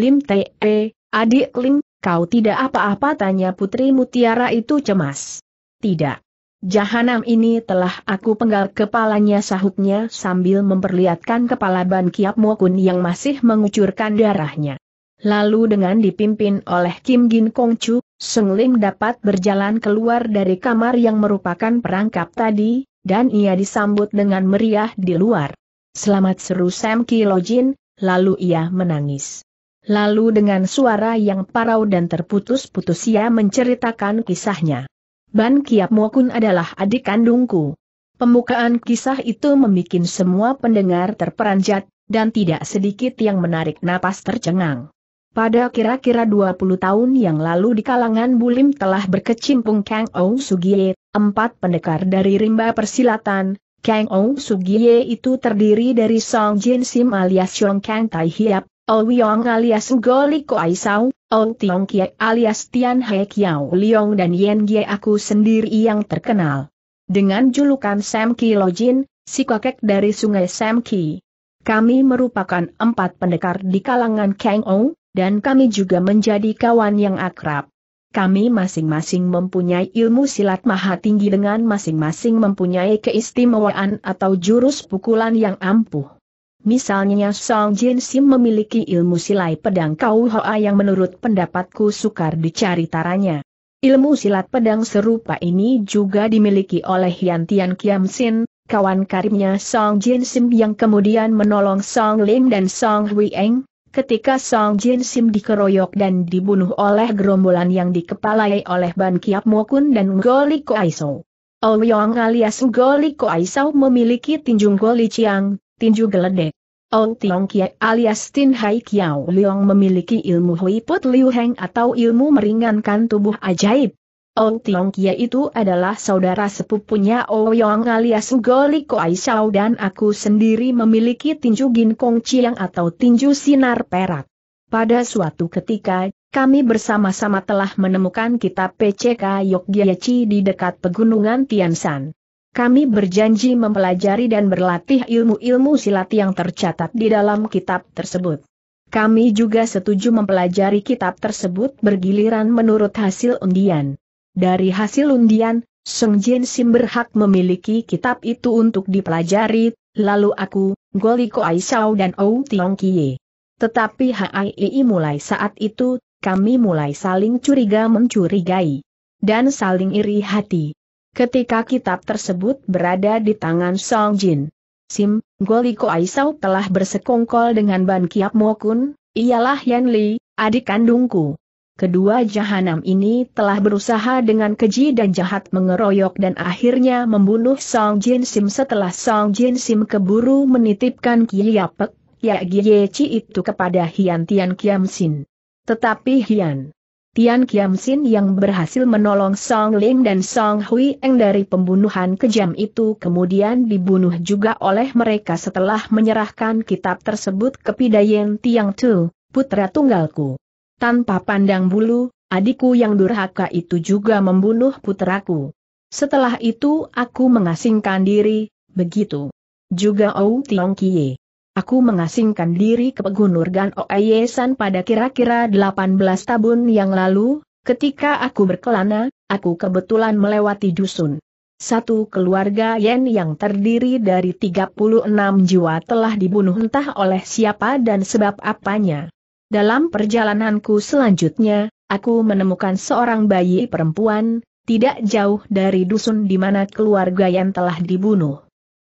Lim Te, e, adik Lim, Kau tidak apa-apa tanya Putri Mutiara itu cemas. Tidak. Jahanam ini telah aku penggal kepalanya sahutnya sambil memperlihatkan kepala Ban Kiap Mokun yang masih mengucurkan darahnya. Lalu dengan dipimpin oleh Kim Gin Kong Chu, Sung Lim dapat berjalan keluar dari kamar yang merupakan perangkap tadi, dan ia disambut dengan meriah di luar. Selamat seru Sam Kilojin, lalu ia menangis. Lalu dengan suara yang parau dan terputus-putus ia menceritakan kisahnya. Ban Kiap Mokun adalah adik kandungku. Pembukaan kisah itu membuat semua pendengar terperanjat, dan tidak sedikit yang menarik napas tercengang. Pada kira-kira 20 tahun yang lalu di kalangan Bulim telah berkecimpung Kang Ou Sugie, empat pendekar dari rimba persilatan, Kang Ou Sugie itu terdiri dari Song Jin Sim alias Song Kang Tai Hiap, Ol Wiong alias Goli Koai Sau, Ol Tiong Kie alias Tian He Kiao Liong dan Yen Gie aku sendiri yang terkenal. Dengan julukan Sam Ki Lojin, si kakek dari sungai Sam Ki. Kami merupakan empat pendekar di kalangan Kang Ou, dan kami juga menjadi kawan yang akrab. Kami masing-masing mempunyai ilmu silat maha tinggi dengan masing-masing mempunyai keistimewaan atau jurus pukulan yang ampuh. Misalnya Song Jin Sim memiliki ilmu silai pedang Kau Hoa yang menurut pendapatku sukar dicari taranya. Ilmu silat pedang serupa ini juga dimiliki oleh Yan Tian Kiam Sin, kawan karibnya Song Jin Sim yang kemudian menolong Song Lim dan Song Hui Eng, ketika Song Jin Sim dikeroyok dan dibunuh oleh gerombolan yang dikepalai oleh Ban Kiap Mokun dan Goli Aisou. Ouyong alias Goli Aisou memiliki tinjung Goli Chiang, tinju geledek. Ong Tiong Kie alias Tin Hai Kiao Leong memiliki ilmu Hui Put Liu Heng atau ilmu meringankan tubuh ajaib. Ong Tiong Kie itu adalah saudara sepupunya Ouyong alias Goli Koai Shao dan aku sendiri memiliki tinju Gin Kong Chiang atau tinju Sinar Perak. Pada suatu ketika, kami bersama-sama telah menemukan kitab PCK Yogyakarta di dekat pegunungan Tian Tiansan. Kami berjanji mempelajari dan berlatih ilmu-ilmu silat yang tercatat di dalam kitab tersebut. Kami juga setuju mempelajari kitab tersebut bergiliran menurut hasil undian. Dari hasil undian, Song Jin Sim berhak memiliki kitab itu untuk dipelajari, lalu aku, Goliko Aisau dan Ou Tiong Kie. Tetapi HIII mulai saat itu, kami mulai saling curiga mencurigai. Dan saling iri hati ketika kitab tersebut berada di tangan Song Jin. Sim, Goliko Aisau telah bersekongkol dengan Ban Kiap Mokun, ialah Yan Li, adik kandungku. Kedua jahanam ini telah berusaha dengan keji dan jahat mengeroyok dan akhirnya membunuh Song Jin Sim setelah Song Jin Sim keburu menitipkan Kiapek, Ya Gie Chi itu kepada Hian Tian Kiam Sin. Tetapi Hian Tian Kiam Sin yang berhasil menolong Song Ling dan Song Hui Eng dari pembunuhan kejam itu kemudian dibunuh juga oleh mereka setelah menyerahkan kitab tersebut ke Pidayen Tiang Tu, putra tunggalku. Tanpa pandang bulu, adikku yang durhaka itu juga membunuh putraku. Setelah itu aku mengasingkan diri, begitu. Juga Ou Tiong Kie. Aku mengasingkan diri ke pegunungan Oayesan pada kira-kira 18 tahun yang lalu, ketika aku berkelana, aku kebetulan melewati dusun. Satu keluarga Yen yang terdiri dari 36 jiwa telah dibunuh entah oleh siapa dan sebab apanya. Dalam perjalananku selanjutnya, aku menemukan seorang bayi perempuan, tidak jauh dari dusun di mana keluarga Yen telah dibunuh.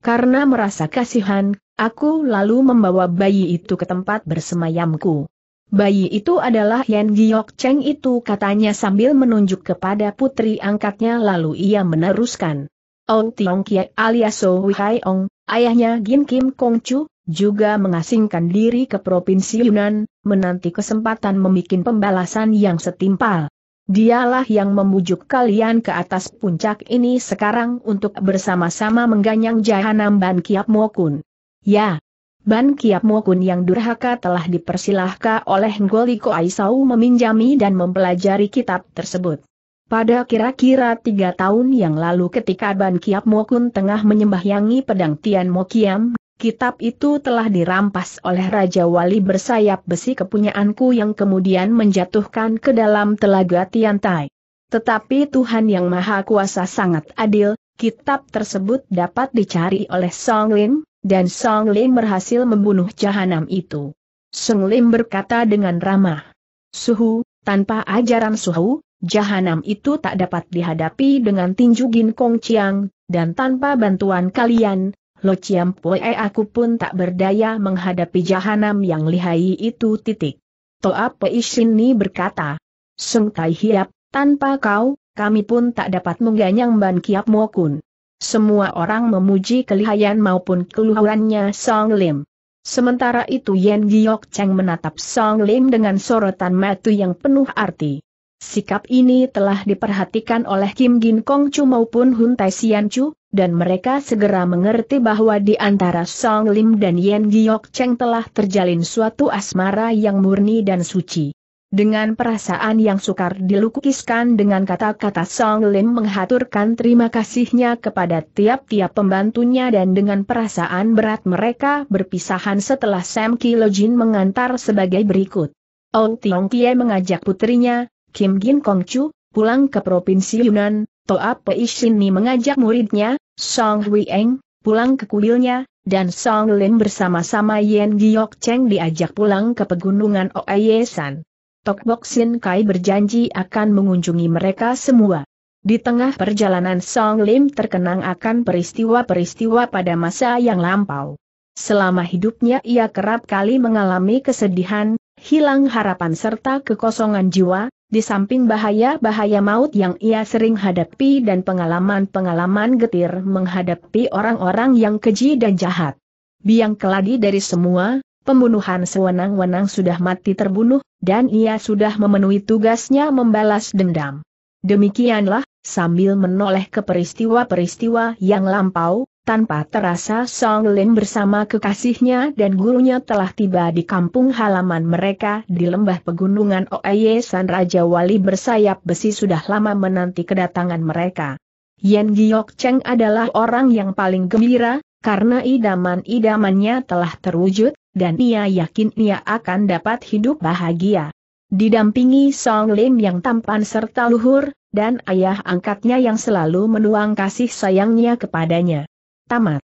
Karena merasa kasihan, aku lalu membawa bayi itu ke tempat bersemayamku. Bayi itu adalah Yan Giok Cheng itu katanya sambil menunjuk kepada putri angkatnya lalu ia meneruskan. Ong Tiong Kie alias So Wihai Ong, ayahnya Gin Kim Kong Chu, juga mengasingkan diri ke Provinsi Yunan, menanti kesempatan memikin pembalasan yang setimpal. Dialah yang memujuk kalian ke atas puncak ini sekarang untuk bersama-sama mengganyang jahanam Ban Kiap Mokun. Ya, Ban Kiap Mokun yang durhaka telah dipersilahkan oleh Ngoliko Aisau meminjami dan mempelajari kitab tersebut. Pada kira-kira tiga tahun yang lalu ketika Ban Kiap Mokun tengah menyembahyangi pedang Tian Mokiam Kitab itu telah dirampas oleh Raja Wali bersayap besi kepunyaanku yang kemudian menjatuhkan ke dalam telaga Tiantai. Tetapi Tuhan Yang Maha Kuasa sangat adil, kitab tersebut dapat dicari oleh Song Lin, dan Song Lin berhasil membunuh jahanam itu. Song Lin berkata dengan ramah, Suhu, tanpa ajaran Suhu, jahanam itu tak dapat dihadapi dengan tinju Gin Kong Chiang, dan tanpa bantuan kalian, Lo Chiam Poe aku pun tak berdaya menghadapi jahanam yang lihai itu titik. Toa Pei Ni berkata, Sung Tai Hiap, tanpa kau, kami pun tak dapat mengganyang Ban Kiap Kun. Semua orang memuji kelihayan maupun keluhurannya Song Lim. Sementara itu Yen Giok Cheng menatap Song Lim dengan sorotan mata yang penuh arti. Sikap ini telah diperhatikan oleh Kim Gin Kong Chu maupun Hun Tai Sian Chu, dan mereka segera mengerti bahwa di antara Song Lim dan Yen Giok Cheng telah terjalin suatu asmara yang murni dan suci. Dengan perasaan yang sukar dilukiskan dengan kata-kata Song Lim menghaturkan terima kasihnya kepada tiap-tiap pembantunya dan dengan perasaan berat mereka berpisahan setelah Sam Kilo Jin mengantar sebagai berikut. Ong Tiong Kie mengajak putrinya, Kim Gin Kong Chu, pulang ke Provinsi Yunan, Toa Pei Shin Ni mengajak muridnya, Song Eng, pulang ke kuilnya, dan Song Lin bersama-sama Yen Giok Cheng diajak pulang ke pegunungan Oayesan. Tok Bok Sin Kai berjanji akan mengunjungi mereka semua. Di tengah perjalanan Song Lim terkenang akan peristiwa-peristiwa pada masa yang lampau. Selama hidupnya ia kerap kali mengalami kesedihan, hilang harapan serta kekosongan jiwa, di samping bahaya-bahaya maut yang ia sering hadapi dan pengalaman-pengalaman getir menghadapi orang-orang yang keji dan jahat. Biang keladi dari semua, pembunuhan sewenang-wenang sudah mati terbunuh, dan ia sudah memenuhi tugasnya membalas dendam. Demikianlah, sambil menoleh ke peristiwa-peristiwa yang lampau, tanpa terasa Song Lin bersama kekasihnya dan gurunya telah tiba di kampung halaman mereka di lembah pegunungan Oeye San Raja Wali bersayap besi sudah lama menanti kedatangan mereka. Yan Giok Cheng adalah orang yang paling gembira, karena idaman-idamannya telah terwujud, dan ia yakin ia akan dapat hidup bahagia. Didampingi Song Lin yang tampan serta luhur, dan ayah angkatnya yang selalu menuang kasih sayangnya kepadanya. Tamat.